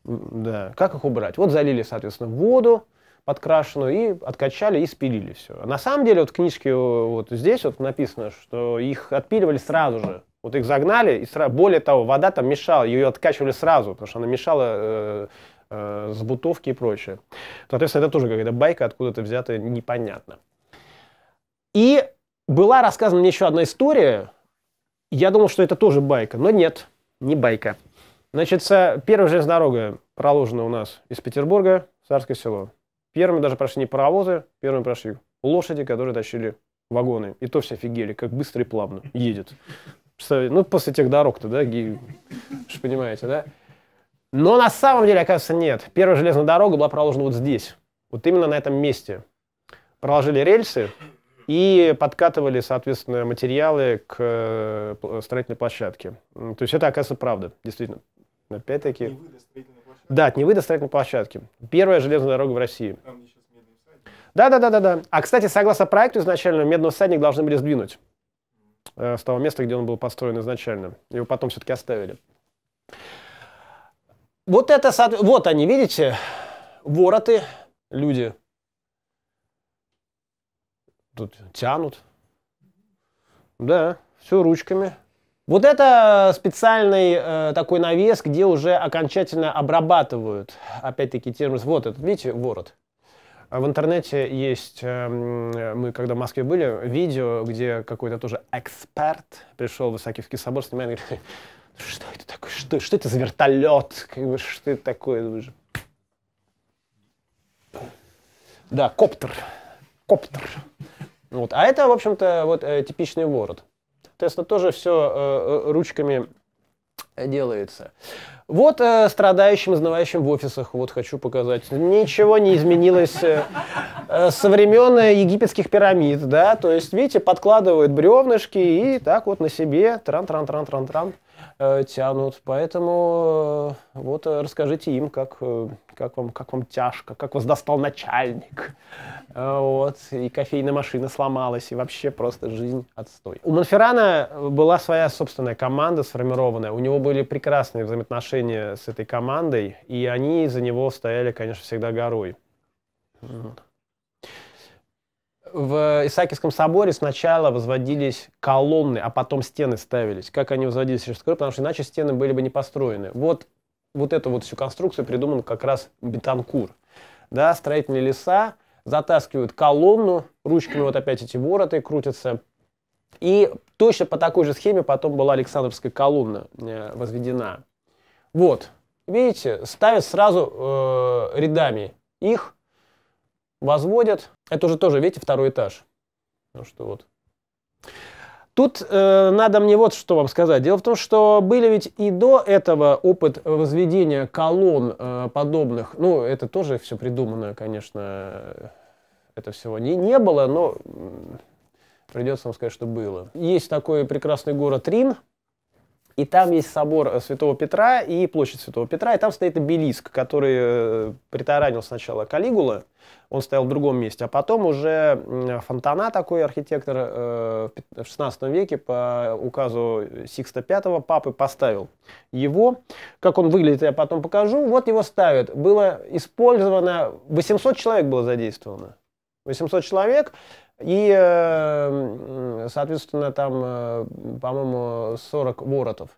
да, как их убрать? Вот залили, соответственно, воду подкрашенную и откачали и спилили все. А на самом деле вот в книжке э, вот здесь вот написано, что их отпиливали сразу же, вот их загнали, и сра... более того, вода там мешала, ее откачивали сразу, потому что она мешала э, э, забутовки и прочее. Соответственно, это тоже какая-то байка, откуда-то взята, непонятно. И была рассказана мне еще одна история. Я думал, что это тоже байка, но нет, не байка. Значит, первая железная дорога проложена у нас из Петербурга в Царское село. Первыми даже прошли не паровозы, первыми прошли лошади, которые тащили вагоны. И то все офигели, как быстро и плавно едет. Ну, после тех дорог-то, да, Ги, понимаете, да? Но на самом деле, оказывается, нет. Первая железная дорога была проложена вот здесь, вот именно на этом месте. Проложили рельсы и подкатывали, соответственно, материалы к э, строительной площадке. То есть это, оказывается, правда, действительно. Опять-таки... Да, от Невы до строительной площадки. Первая железная дорога в России. Да, да, да, да, да. А кстати, согласно проекту изначально медный всадник должны были сдвинуть э, с того места, где он был построен изначально. Его потом все-таки оставили. Вот это, вот они, видите, вороты, люди тут тянут. Да, все ручками. Вот это специальный э, такой навес, где уже окончательно обрабатывают, опять-таки, термин. Вот этот, видите, ворот. А в интернете есть, э, мы когда в Москве были, видео, где какой-то тоже эксперт пришел в Исаакиевский собор, снимает, говорит, что это такое? Что, что это за вертолет? Как бы, что это такое? Да, коптер. Коптер. Вот. А это, в общем-то, вот э, типичный ворот. Тесла тоже все э, э, ручками делается. Вот э, страдающим, изнывающим в офисах, вот хочу показать. Ничего не изменилось э, э, со времен египетских пирамид, да, то есть, видите, подкладывают бревнышки и так вот на себе тран-тран-тран-тран-тран. Э, тянут. Поэтому э, вот э, расскажите им, как, как, вам, как вам тяжко, как вас достал начальник. <laughs> вот, и кофейная машина сломалась, и вообще просто жизнь отстой. У Монферрана была своя собственная команда сформированная. У него были прекрасные взаимоотношения с этой командой, и они за него стояли, конечно, всегда горой. mm в Исаакиевском соборе сначала возводились колонны, а потом стены ставились. Как они возводились через скорбь, потому что иначе стены были бы не построены. Вот, вот эту вот всю конструкцию придуман как раз Бетанкур. Да, строительные леса затаскивают колонну, ручками вот опять эти вороты крутятся. И точно по такой же схеме потом была Александровская колонна э, возведена. Вот, видите, ставят сразу э, рядами их, возводят. Это уже тоже, видите, второй этаж. Ну что вот. Тут э, надо мне вот что вам сказать. Дело в том, что были ведь и до этого опыт возведения колонн э, подобных. Ну, это тоже все придумано, конечно, э, это всего не, не было, но придется вам сказать, что было. Есть такой прекрасный город Рим, и там есть собор э, Святого Петра и площадь Святого Петра, и там стоит обелиск, который э, притаранил сначала Калигула, он стоял в другом месте, а потом уже Фонтана, такой архитектор э, в 16 веке по указу Сикста V папы поставил его. Как он выглядит, я потом покажу. Вот его ставят. Было использовано, 800 человек было задействовано. 800 человек, и, э, соответственно, там, э, по-моему, 40 воротов.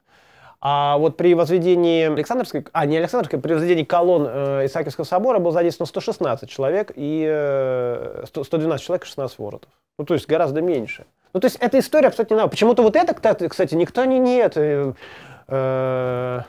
А вот при возведении Александровской, а не Александровской, при возведении колонн э, Исаакиевского собора был задействовано 116 человек и э, 100, 112 человек и 16 воротов. Ну, то есть гораздо меньше. Ну, то есть эта история абсолютно не Почему-то вот это, кстати, никто не нет. Э, э,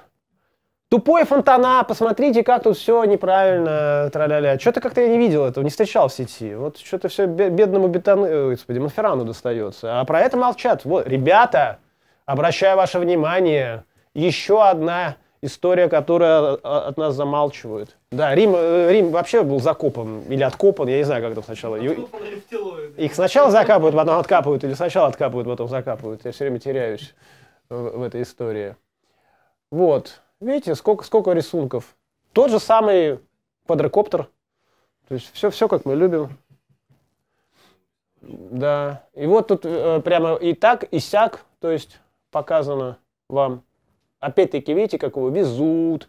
Тупой фонтана, посмотрите, как тут все неправильно, траля-ля. Что-то как-то я не видел этого, не встречал в сети. Вот что-то все бедному бетону, э, господи, Маферану достается. А про это молчат. Вот, ребята, обращаю ваше внимание, еще одна история, которая э, от нас замалчивают. Да, Рим, э, Рим вообще был закопан или откопан, я не знаю, как там сначала. Их сначала закапывают, потом откапывают, или сначала откапывают, потом закапывают. Я все время теряюсь в, в этой истории. Вот. Видите, сколько, сколько рисунков. Тот же самый квадрокоптер. То есть все, все как мы любим. Да. И вот тут э, прямо и так, и сяк, то есть показано вам. Опять-таки, видите, как его везут.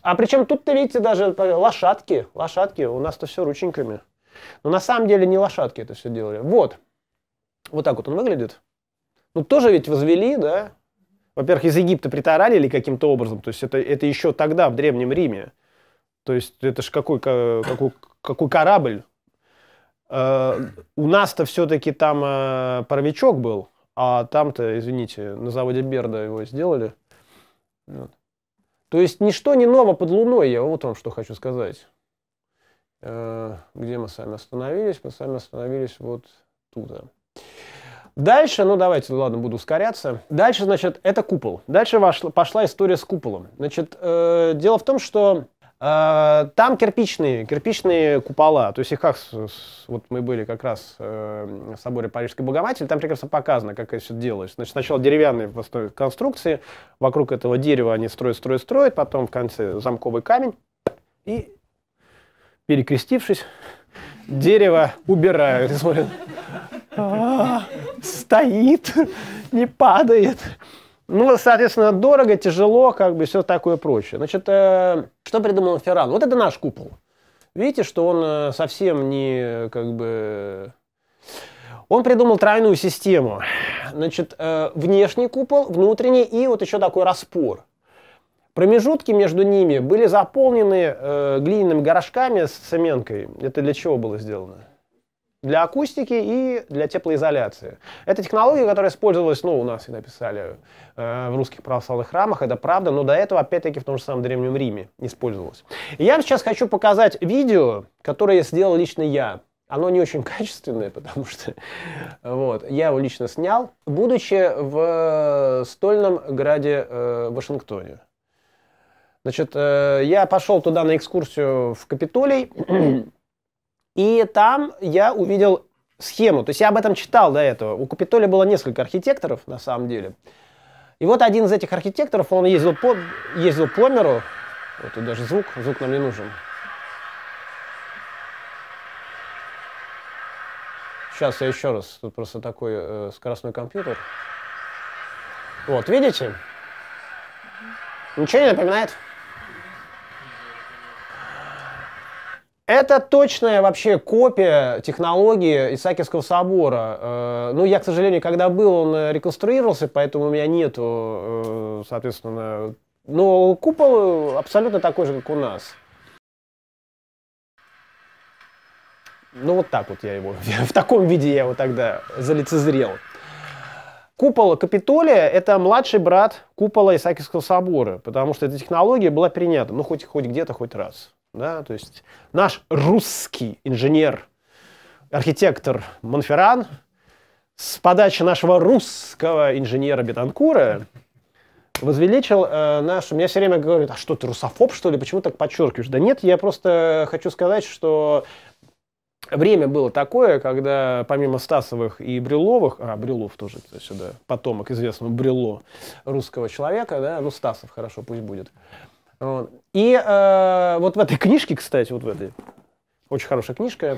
А причем тут-то, видите, даже лошадки. Лошадки, у нас-то все рученьками. Но на самом деле не лошадки это все делали. Вот. Вот так вот он выглядит. Ну, тоже ведь возвели, да? во-первых, из Египта притаралили каким-то образом, то есть это, это еще тогда, в Древнем Риме. То есть это же какой, какой, какой корабль. Э, у нас-то все-таки там э, паровичок был, а там-то, извините, на заводе Берда его сделали. Вот. То есть ничто не ново под луной, я вот вам что хочу сказать. Э, где мы с вами остановились? Мы с вами остановились вот тут. Дальше, ну давайте, ну ладно, буду ускоряться. Дальше, значит, это купол. Дальше вошла, пошла история с куполом. Значит, э, дело в том, что э, там кирпичные, кирпичные купола. То есть их как, вот мы были как раз э, в соборе Парижской Богоматери, там прекрасно показано, как это все делается. Значит, сначала деревянные конструкции, вокруг этого дерева они строят, строят, строят, потом в конце замковый камень и перекрестившись, дерево убирают и смотрят, <laughs> стоит, <laughs> не падает. Ну, соответственно, дорого, тяжело, как бы все такое прочее. Значит, э, что придумал Ферран? Вот это наш купол. Видите, что он э, совсем не как бы... Он придумал тройную систему. Значит, э, внешний купол, внутренний и вот еще такой распор. Промежутки между ними были заполнены э, глиняными горшками с семенкой. Это для чего было сделано? для акустики и для теплоизоляции. Это технология, которая использовалась, ну, у нас и написали э, в русских православных храмах, это правда, но до этого, опять-таки, в том же самом Древнем Риме использовалась. И я сейчас хочу показать видео, которое сделал лично я. Оно не очень <laughs> качественное, потому что вот, я его лично снял, будучи в стольном граде э, Вашингтоне. Значит, э, я пошел туда на экскурсию в Капитолий, <clears throat> И там я увидел схему. То есть я об этом читал до этого. У Капитолия было несколько архитекторов, на самом деле. И вот один из этих архитекторов, он ездил по, ездил по миру. Вот тут даже звук, звук нам не нужен. Сейчас я еще раз, тут просто такой э, скоростной компьютер. Вот, видите? Ничего не напоминает? Это точная вообще копия технологии Исаакиевского собора. Э, ну, я, к сожалению, когда был, он э, реконструировался, поэтому у меня нету, э, соответственно... Но купол абсолютно такой же, как у нас. Ну, вот так вот я его... <laughs> В таком виде я его тогда залицезрел. Купол Капитолия – это младший брат купола Исаакиевского собора, потому что эта технология была принята, ну, хоть, хоть где-то, хоть раз. Да? То есть наш русский инженер, архитектор Монферран с подачи нашего русского инженера Бетанкура возвеличил э, наш... Меня все время говорят, а что, ты русофоб, что ли? Почему так подчеркиваешь? Да нет, я просто хочу сказать, что время было такое, когда помимо Стасовых и Брюловых, а, Брюлов тоже сюда, потомок известного Брюло, русского человека, да, ну, Стасов, хорошо, пусть будет, и э, вот в этой книжке, кстати, вот в этой, очень хорошая книжка,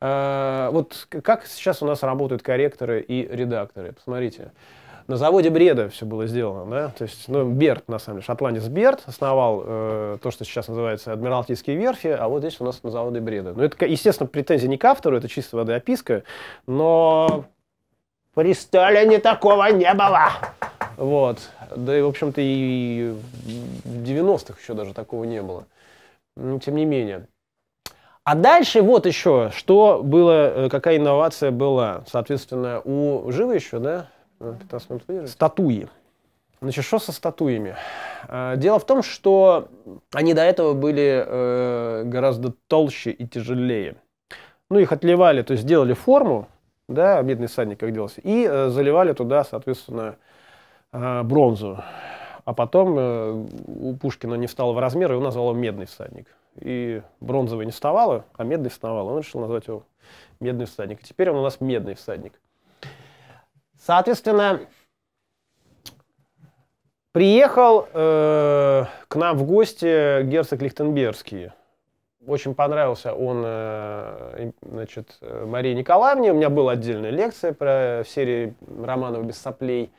э, вот как сейчас у нас работают корректоры и редакторы. Посмотрите. На заводе Бреда все было сделано, да, то есть, ну, Берт, на самом деле, шотландец Берт основал э, то, что сейчас называется Адмиралтейские верфи, а вот здесь у нас на заводе Бреда. Ну, это, естественно, претензия не к автору, это чисто водоописка, но при Сталине такого не было. Вот. Да и, в общем-то, и в 90-х еще даже такого не было. Но, ну, тем не менее. А дальше вот еще, что было, э, какая инновация была, соответственно, у живы еще, да? 15 минут выдержать. Статуи. Значит, что со статуями? Э, дело в том, что они до этого были э, гораздо толще и тяжелее. Ну, их отливали, то есть делали форму, да, медный всадник, как делался, и э, заливали туда, соответственно, э, бронзу. А потом э, у Пушкина не встало в размер, и он назвал его «Медный всадник». И бронзовый не вставало, а медный вставал. Он решил назвать его «Медный всадник». И теперь он у нас «Медный всадник». Соответственно, приехал э, к нам в гости герцог Лихтенбергский – очень понравился он э, значит, Марии Николаевне. У меня была отдельная лекция про, серии романов без соплей.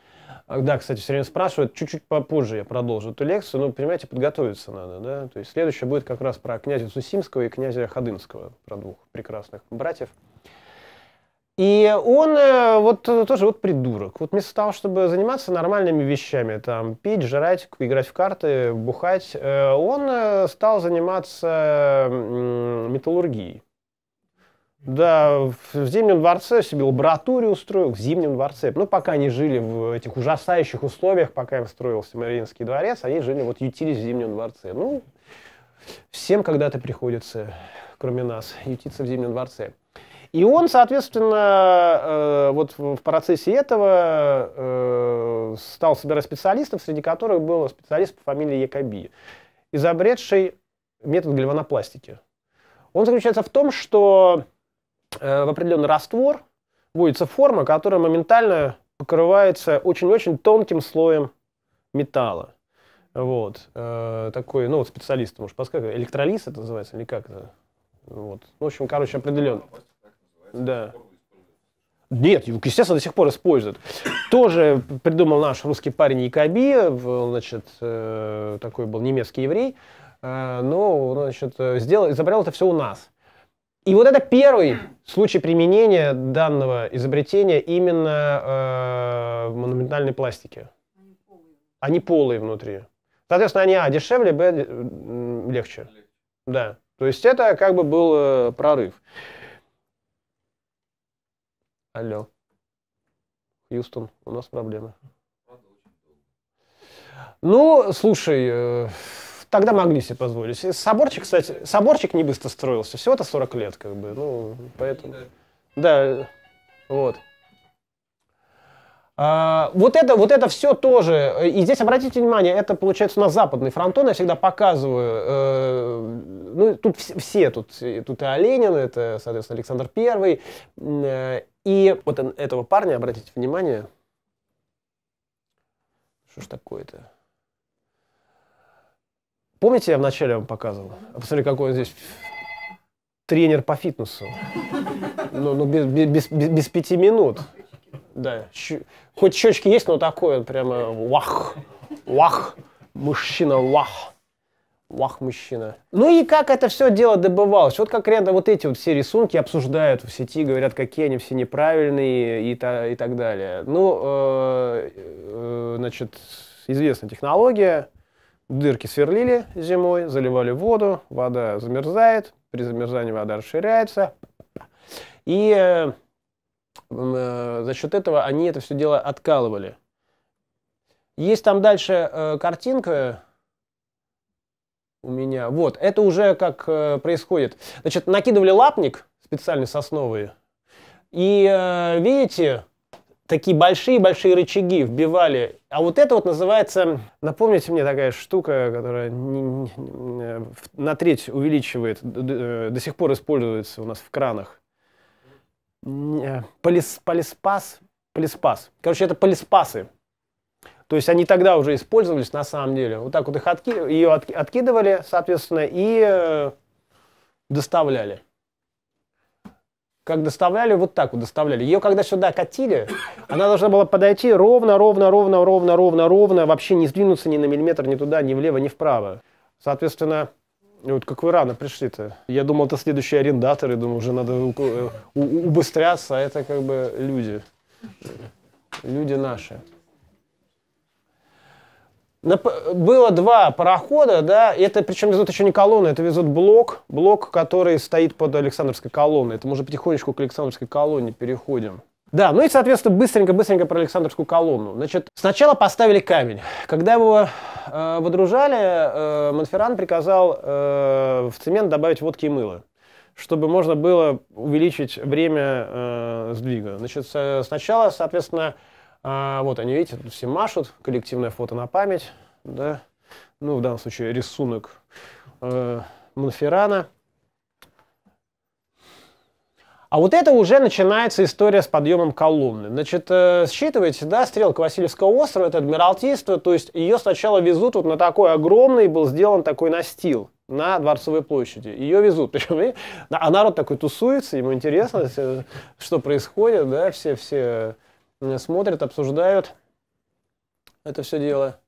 А, да, кстати, все время спрашивают, чуть-чуть попозже я продолжу эту лекцию, Ну, понимаете, подготовиться надо, да? То есть следующая будет как раз про князя Сусимского и князя Ходынского, про двух прекрасных братьев. И он э, вот тоже вот придурок. Вот вместо того, чтобы заниматься нормальными вещами, там, пить, жрать, играть в карты, бухать, э, он э, стал заниматься металлургией. Да, в Зимнем дворце себе лабораторию устроил, в Зимнем дворце. Ну, пока они жили в этих ужасающих условиях, пока им строился Мариинский дворец, они жили, вот ютились в Зимнем дворце. Ну, всем когда-то приходится, кроме нас, ютиться в Зимнем дворце. И он, соответственно, э, вот в процессе этого э, стал собирать специалистов, среди которых был специалист по фамилии Якоби, изобретший метод гальванопластики. Он заключается в том, что э, в определенный раствор вводится форма, которая моментально покрывается очень-очень тонким слоем металла. Вот. Такой, ну вот специалист, может, подскажет, электролиз это называется или как это? Вот. Ну, в общем, короче, определенный. Да. Нет, естественно, до сих пор используют. Тоже придумал наш русский парень Якоби, значит, э, такой был немецкий еврей, э, но, значит, э, сделал, изобрел это все у нас. И вот это первый случай применения данного изобретения именно э, в монументальной пластике. Они полые. внутри. Соответственно, они, а, дешевле, б, легче. Да. То есть это как бы был прорыв. Алло. Хьюстон, у нас проблемы. Ну, слушай, э, тогда могли себе позволить. Соборчик, кстати, соборчик не быстро строился. Всего-то 40 лет, как бы. Ну, поэтому... Да, вот. А, вот это, вот это все тоже. Э, и здесь обратите внимание, это получается на западный фронтон. Я всегда показываю. Э, ну, тут все, все тут, тут и Оленин, это, соответственно, Александр Первый. Э, и вот этого парня, обратите внимание, что ж такое-то? Помните, я вначале вам показывал? А посмотри, какой он здесь тренер по фитнесу. Ну, ну без, без, без, без пяти минут. Да. Хоть щечки есть, но такой он прямо вах, вах, мужчина вах. Вах, мужчина. Ну и как это все дело добывалось? Вот как рядом вот эти вот все рисунки обсуждают в сети, говорят, какие они все неправильные и, та, и так далее. Ну, э, э, значит, известная технология. Дырки сверлили зимой, заливали воду, вода замерзает, при замерзании вода расширяется. И э, за счет этого они это все дело откалывали. Есть там дальше картинка, у меня. Вот, это уже как э, происходит. Значит, накидывали лапник специальный сосновый. И э, видите, такие большие-большие рычаги вбивали. А вот это вот называется, напомните мне такая штука, которая не, не, не, на треть увеличивает, до, э, до сих пор используется у нас в кранах. Э, полис, полиспас, полиспас. Короче, это полиспасы. То есть они тогда уже использовались на самом деле. Вот так вот их отки... ее от... откидывали, соответственно, и э, доставляли. Как доставляли, вот так вот доставляли. Ее когда сюда катили, она должна была подойти ровно, ровно, ровно, ровно, ровно, ровно, вообще не сдвинуться ни на миллиметр, ни туда, ни влево, ни вправо. Соответственно, вот как вы рано пришли-то. Я думал, это следующие арендаторы, думаю, уже надо э, убыстряться, а это как бы люди. Люди наши. Было два парохода, да, это причем везут еще не колонны, это везут блок, блок, который стоит под Александровской колонной. Это мы уже потихонечку к Александровской колонне переходим. Да, ну и, соответственно, быстренько-быстренько про Александровскую колонну. Значит, сначала поставили камень. Когда его э, водружали, э, Монферран приказал э, в цемент добавить водки и мыло чтобы можно было увеличить время э, сдвига. Значит, сначала, соответственно, а, вот они, видите, тут все машут, коллективное фото на память, да, ну, в данном случае рисунок э, Монферрана. А вот это уже начинается история с подъемом колонны. Значит, э, считываете, да, стрелка Васильевского острова, это Адмиралтейство, то есть ее сначала везут вот на такой огромный, был сделан такой настил на Дворцовой площади. Ее везут. <laughs> Причем, а народ такой тусуется, ему интересно, что происходит, да, все, все смотрят, обсуждают это все дело.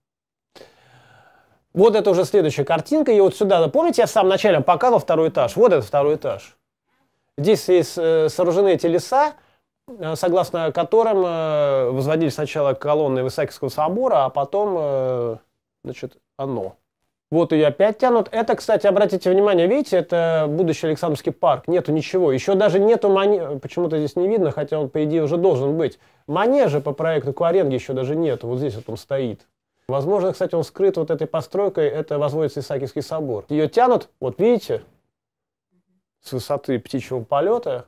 Вот это уже следующая картинка. И вот сюда, помните, я в самом начале показывал второй этаж. Вот это второй этаж. Здесь есть, э, сооружены эти леса, э, согласно которым э, возводили сначала колонны Высокинского собора, а потом значит, оно. Вот ее опять тянут. Это, кстати, обратите внимание, видите, это будущий Александровский парк. Нету ничего. Еще даже нету манежа. Почему-то здесь не видно, хотя он, по идее, уже должен быть. Манежа по проекту Куаренги еще даже нет. Вот здесь вот он стоит. Возможно, кстати, он скрыт вот этой постройкой. Это возводится Исаакиевский собор. Ее тянут, вот видите, с высоты птичьего полета.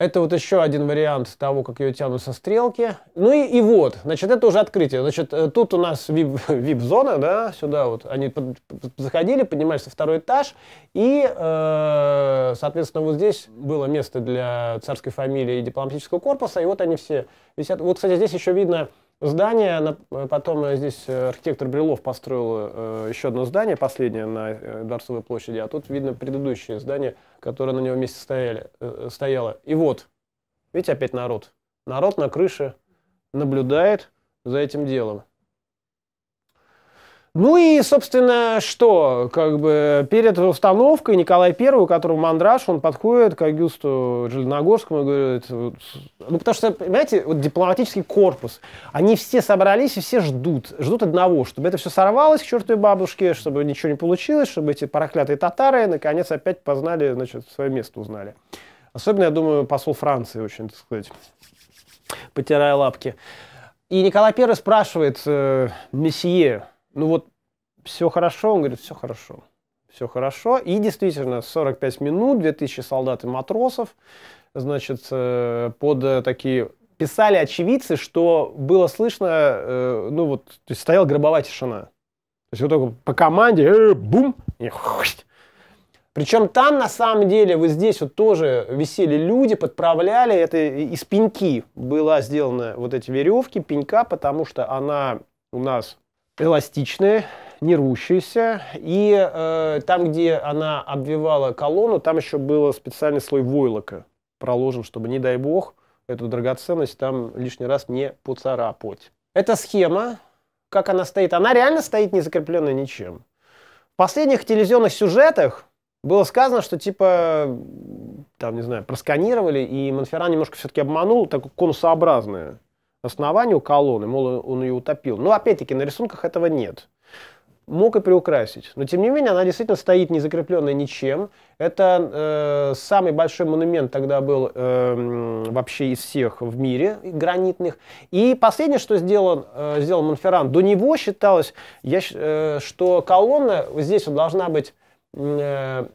Это вот еще один вариант того, как ее тянут со стрелки. Ну и, и вот, значит, это уже открытие. Значит, э, тут у нас <laughs> вип-зона, да, сюда вот. Они под, заходили, поднимались на второй этаж. И, э, соответственно, вот здесь было место для царской фамилии и дипломатического корпуса. И вот они все висят. Вот, кстати, здесь еще видно Здание, э, потом э, здесь э, архитектор Брилов построил еще одно здание, последнее на Дворцовой площади, а тут видно предыдущее здание, которое на него вместе стояли, стояло. И вот, видите, опять народ. Народ на крыше наблюдает за этим делом. Ну и, собственно, что? Как бы перед установкой Николай I, у которого мандраж, он подходит к Агюсту Железногорскому и говорит... Ну, потому что, понимаете, вот дипломатический корпус, они все собрались и все ждут. Ждут одного, чтобы это все сорвалось к чертовой бабушке, чтобы ничего не получилось, чтобы эти проклятые татары наконец опять познали, значит, свое место узнали. Особенно, я думаю, посол Франции очень, так сказать, потирая лапки. И Николай I спрашивает э, месье, ну вот все хорошо, он говорит, все хорошо, все хорошо. И действительно, 45 минут, 2000 солдат и матросов, значит, э, под э, такие писали очевидцы, что было слышно, э, ну вот, то есть стояла гробовая тишина. То есть вот только по команде, э, бум, и хусть. Причем там, на самом деле, вот здесь вот тоже висели люди, подправляли. Это из пеньки была сделана вот эти веревки, пенька, потому что она у нас эластичная, не рвущаяся. И э, там, где она обвивала колонну, там еще был специальный слой войлока проложен, чтобы, не дай бог, эту драгоценность там лишний раз не поцарапать. Эта схема, как она стоит, она реально стоит не закрепленная ничем. В последних телевизионных сюжетах было сказано, что типа, там, не знаю, просканировали, и Монферран немножко все-таки обманул, так конусообразное основанию колонны, мол, он ее утопил. Но опять-таки на рисунках этого нет. Мог и приукрасить. Но тем не менее она действительно стоит не закрепленная ничем. Это э, самый большой монумент тогда был э, вообще из всех в мире гранитных. И последнее, что сделал, э, сделал Монферран, до него считалось, я, э, что колонна здесь вот должна быть... Э,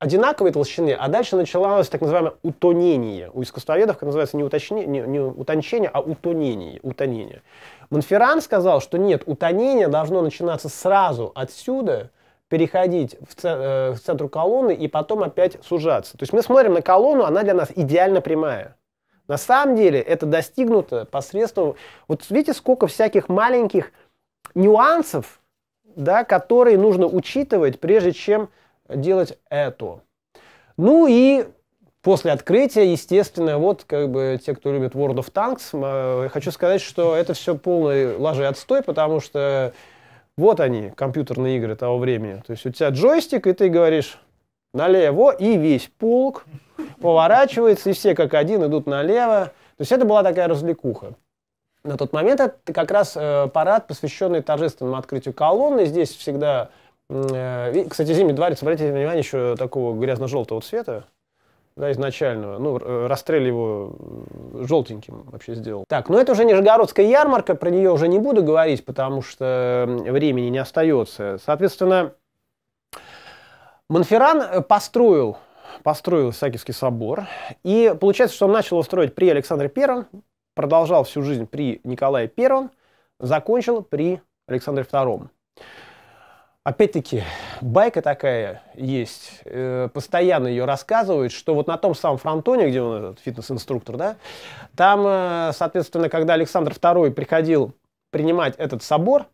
одинаковой толщины, а дальше началось так называемое утонение. У искусствоведов это называется не, уточнение, не, не утончение, а утонение. утонение. Монферран сказал, что нет, утонение должно начинаться сразу отсюда, переходить в, ц, э, в центр колонны и потом опять сужаться. То есть мы смотрим на колонну, она для нас идеально прямая. На самом деле это достигнуто посредством... Вот видите, сколько всяких маленьких нюансов, да, которые нужно учитывать, прежде чем делать это. Ну и после открытия, естественно, вот как бы те, кто любит World of Tanks, э, хочу сказать, что это все полный лажи отстой, потому что вот они, компьютерные игры того времени. То есть у тебя джойстик, и ты говоришь налево, и весь полк поворачивается, и все как один идут налево. То есть это была такая развлекуха. На тот момент это как раз э, парад, посвященный торжественному открытию колонны. Здесь всегда Э, и, кстати, зимний дворец, обратите внимание, еще такого грязно-желтого цвета, да, изначального. Ну, э, расстрел его желтеньким вообще сделал. Так, но ну, это уже Нижегородская ярмарка, про нее уже не буду говорить, потому что времени не остается. Соответственно, Монферран э, построил, построил Исаакиевский собор, и получается, что он начал его строить при Александре Первом, продолжал всю жизнь при Николае Первом, закончил при Александре Втором. Опять-таки, байка такая есть, э, постоянно ее рассказывают, что вот на том самом фронтоне, где он этот фитнес-инструктор, да, там, э, соответственно, когда Александр II приходил принимать этот собор,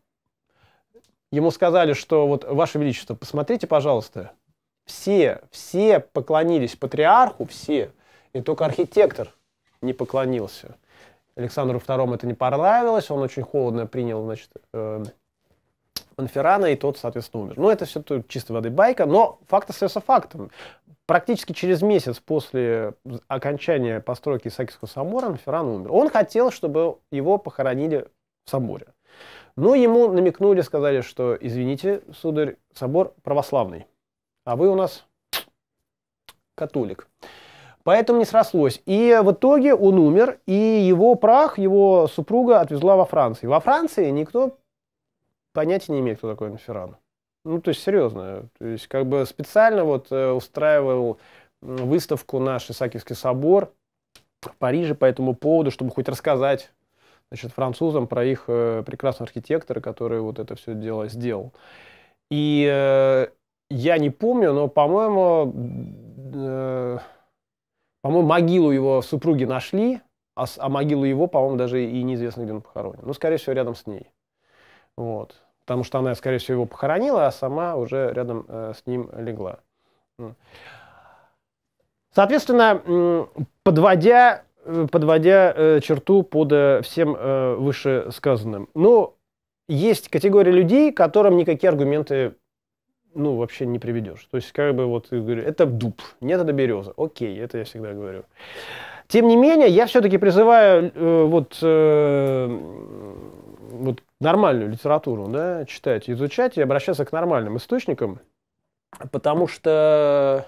ему сказали, что вот, Ваше Величество, посмотрите, пожалуйста, все, все поклонились патриарху, все, и только архитектор не поклонился. Александру II это не понравилось, он очень холодно принял, значит, э, Манферана, и тот, соответственно, умер. Ну, это все чисто чистой воды байка, но факт остается фактом. Практически через месяц после окончания постройки Исаакиевского собора Манферан умер. Он хотел, чтобы его похоронили в соборе. Но ну, ему намекнули, сказали, что, извините, сударь, собор православный, а вы у нас католик. Поэтому не срослось. И в итоге он умер, и его прах, его супруга отвезла во Францию. Во Франции никто понятия не имеет, кто такой Инферан. Ну, то есть, серьезно. То есть, как бы специально вот э, устраивал выставку наш Исаакиевский собор в Париже по этому поводу, чтобы хоть рассказать значит, французам про их э, прекрасного архитектора, который вот это все дело сделал. И э, я не помню, но, по-моему, э, по-моему, могилу его супруги нашли, а, а могилу его, по-моему, даже и неизвестно, где он похоронен. Ну, скорее всего, рядом с ней. Вот потому что она, скорее всего, его похоронила, а сама уже рядом э, с ним легла. Соответственно, подводя, э, подводя э, черту под всем э, вышесказанным, ну, есть категория людей, которым никакие аргументы ну, вообще не приведешь. То есть, как бы вот, говорю, это дуб, нет, это береза. Окей, это я всегда говорю. Тем не менее, я все-таки призываю э, вот нормальную литературу да, читать, изучать и обращаться к нормальным источникам, потому что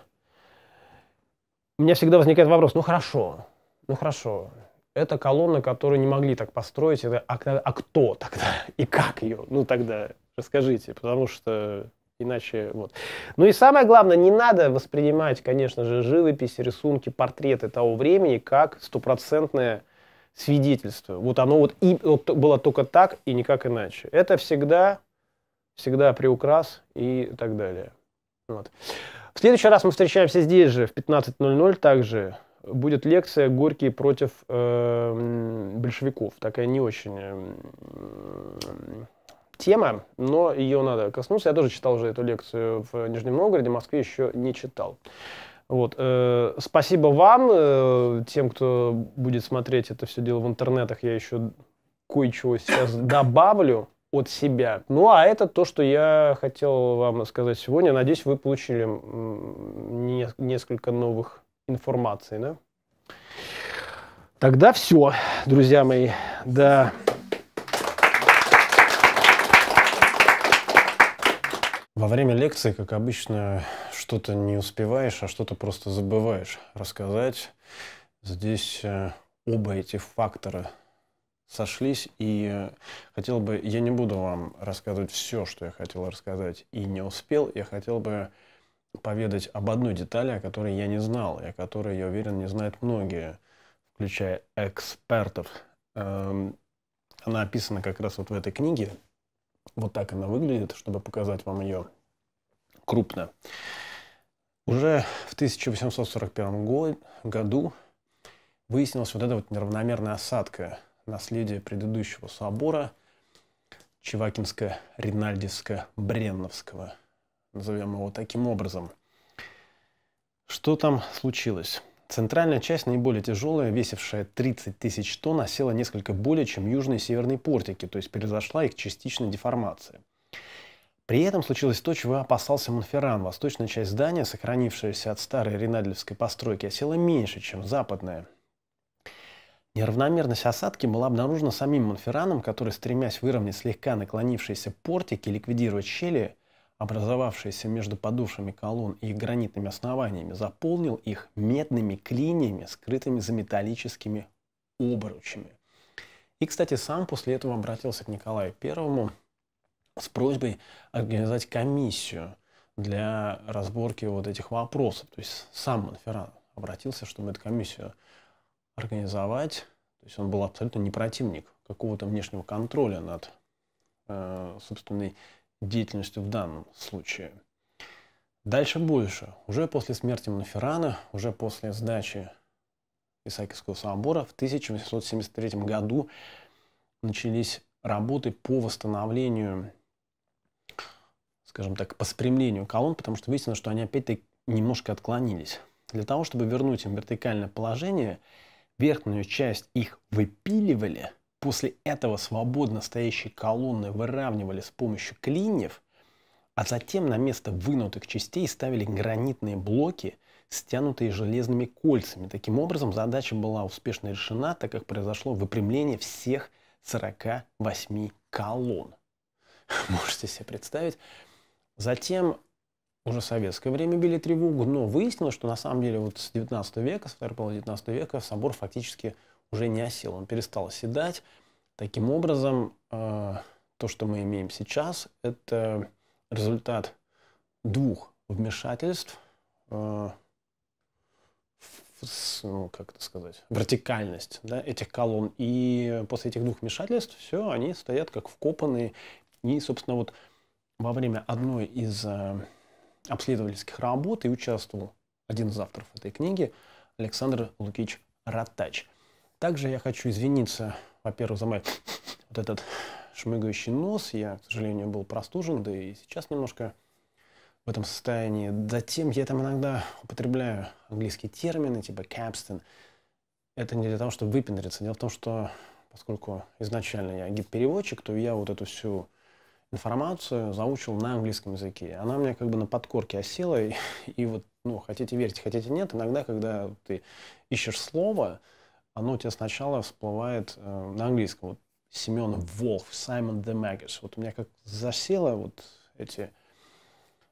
у меня всегда возникает вопрос, ну хорошо, ну хорошо, это колонна, которую не могли так построить, это, а, а кто тогда и как ее? Ну тогда расскажите, потому что иначе вот. Ну и самое главное, не надо воспринимать, конечно же, живопись, рисунки, портреты того времени как стопроцентное свидетельство. Вот оно вот, и, вот было только так и никак иначе. Это всегда, всегда приукрас и так далее. Вот. В следующий раз мы встречаемся здесь же в 15.00 также. Будет лекция «Горький против э, большевиков». Такая не очень э, тема, но ее надо коснуться. Я тоже читал уже эту лекцию в Нижнем Новгороде, в Москве еще не читал. Вот. Э, спасибо вам, э, тем, кто будет смотреть это все дело в интернетах. Я еще кое-чего сейчас <coughs> добавлю от себя. Ну, а это то, что я хотел вам рассказать сегодня. Надеюсь, вы получили несколько новых информаций, да? Тогда все, друзья мои. Да. Во время лекции, как обычно, что-то не успеваешь, а что-то просто забываешь рассказать. Здесь э, оба эти фактора сошлись, и э, хотел бы, я не буду вам рассказывать все, что я хотел рассказать и не успел, я хотел бы поведать об одной детали, о которой я не знал, и о которой, я уверен, не знают многие, включая экспертов. Эм, она описана как раз вот в этой книге. Вот так она выглядит, чтобы показать вам ее крупно. Уже в 1841 году выяснилась вот эта вот неравномерная осадка наследия предыдущего собора Чевакинско-Ринальдиско-Бренновского. Назовем его таким образом. Что там случилось? Центральная часть, наиболее тяжелая, весившая 30 тысяч тонн, осела несколько более, чем южные и северные портики, то есть произошла их частичная деформация. При этом случилось то, чего опасался Монферран. Восточная часть здания, сохранившаяся от старой ренальдовской постройки, осела меньше, чем западная. Неравномерность осадки была обнаружена самим Монферраном, который, стремясь выровнять слегка наклонившиеся портики и ликвидировать щели, образовавшиеся между подувшими колонн и их гранитными основаниями, заполнил их медными клиньями, скрытыми за металлическими обручами. И, кстати, сам после этого обратился к Николаю Первому с просьбой организовать комиссию для разборки вот этих вопросов. То есть сам Монферран обратился, чтобы эту комиссию организовать. То есть он был абсолютно не противник какого-то внешнего контроля над э, собственной деятельностью в данном случае. Дальше больше. Уже после смерти Монферрана, уже после сдачи Исаакиевского собора в 1873 году начались работы по восстановлению скажем так, по спрямлению колонн, потому что выяснилось, что они опять-таки немножко отклонились. Для того, чтобы вернуть им вертикальное положение, верхнюю часть их выпиливали, после этого свободно стоящие колонны выравнивали с помощью клиньев, а затем на место вынутых частей ставили гранитные блоки, стянутые железными кольцами. Таким образом, задача была успешно решена, так как произошло выпрямление всех 48 колонн. <laughs> Можете себе представить, Затем уже в советское время били тревогу, но выяснилось, что на самом деле вот с 19 века, с второй половины 19 века собор фактически уже не осел, он перестал оседать. Таким образом, э, то, что мы имеем сейчас, это результат двух вмешательств э, ну, как это сказать, вертикальность да, этих колонн. И после этих двух вмешательств все, они стоят как вкопанные. И, собственно, вот во время одной из э, обследовательских работ и участвовал один из авторов этой книги, Александр Лукич Ратач. Также я хочу извиниться, во-первых, за мой вот этот шмыгающий нос. Я, к сожалению, был простужен, да и сейчас немножко в этом состоянии. Затем я там иногда употребляю английские термины, типа capstan. Это не для того, чтобы выпендриться. Дело в том, что поскольку изначально я гид-переводчик, то я вот эту всю информацию заучил на английском языке. Она у меня как бы на подкорке осела, и, <laughs> и вот, ну, хотите верьте, хотите нет, иногда, когда ты ищешь слово, оно у тебя сначала всплывает э, на английском. Вот Семен Волф, Саймон де Магис. Вот у меня как засело вот эти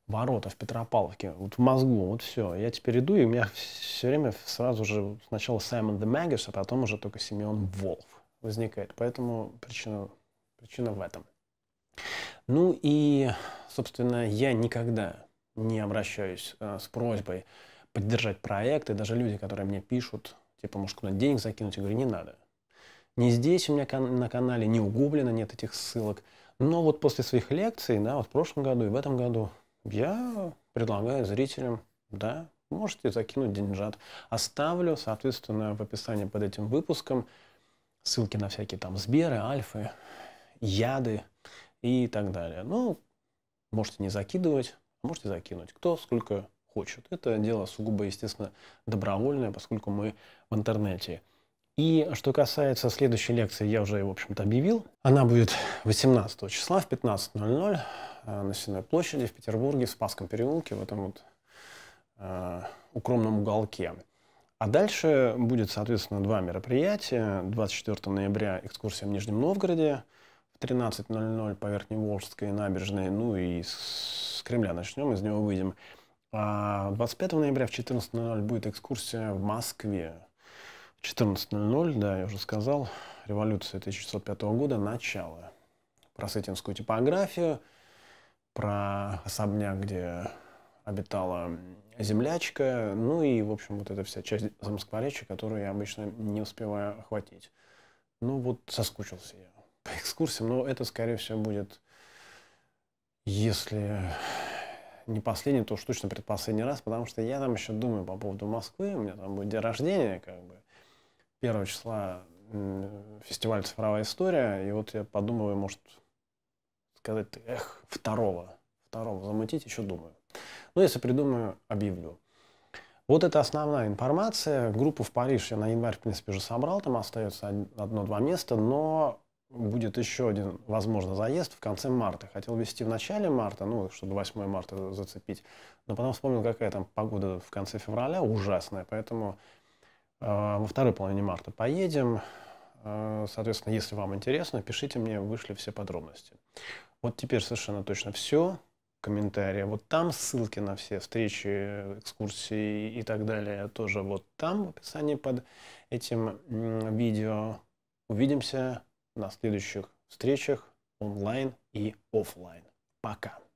ворота в Петропавловке, вот в мозгу, вот все. Я теперь иду, и у меня все время сразу же сначала Саймон де Магис, а потом уже только Семен Волф возникает. Поэтому причина, причина в этом. Ну и, собственно, я никогда не обращаюсь а, с просьбой поддержать проект, и даже люди, которые мне пишут, типа, может, куда-то денег закинуть, я говорю, не надо. Не здесь у меня кан на канале, не у Гоблина нет этих ссылок. Но вот после своих лекций, да, вот в прошлом году и в этом году, я предлагаю зрителям, да, можете закинуть деньжат. Оставлю, соответственно, в описании под этим выпуском ссылки на всякие там Сберы, Альфы, Яды – и так далее. Ну, можете не закидывать, а можете закинуть. Кто сколько хочет. Это дело сугубо, естественно, добровольное, поскольку мы в интернете. И что касается следующей лекции, я уже, в общем-то, объявил. Она будет 18 числа в 15.00 э, на Сенной площади в Петербурге, в Спасском переулке, в этом вот э, укромном уголке. А дальше будет, соответственно, два мероприятия. 24 ноября экскурсия в Нижнем Новгороде, в 13.00 по Верхневолжской набережной, ну и с Кремля начнем, из него выйдем. А 25 ноября в 14.00 будет экскурсия в Москве. 14.00, да, я уже сказал, революция 1905 года, начало. Про сытинскую типографию, про особняк, где обитала землячка, ну и, в общем, вот эта вся часть замоскворечья, которую я обычно не успеваю охватить. Ну вот соскучился я по экскурсиям, но это, скорее всего, будет, если не последний, то уж точно предпоследний раз, потому что я там еще думаю по поводу Москвы, у меня там будет день рождения, как бы, первого числа фестиваль «Цифровая история», и вот я подумываю, может, сказать, эх, второго, второго замутить, еще думаю. Но если придумаю, объявлю. Вот это основная информация. Группу в Париж я на январь, в принципе, уже собрал, там остается одно-два места, но Будет еще один, возможно, заезд в конце марта. Хотел вести в начале марта, ну, чтобы 8 марта зацепить. Но потом вспомнил, какая там погода в конце февраля ужасная. Поэтому э, во второй половине марта поедем. Э, соответственно, если вам интересно, пишите мне, вышли все подробности. Вот теперь совершенно точно все. Комментарии вот там, ссылки на все встречи, экскурсии и так далее тоже вот там, в описании под этим видео. Увидимся на следующих встречах онлайн и офлайн. Пока.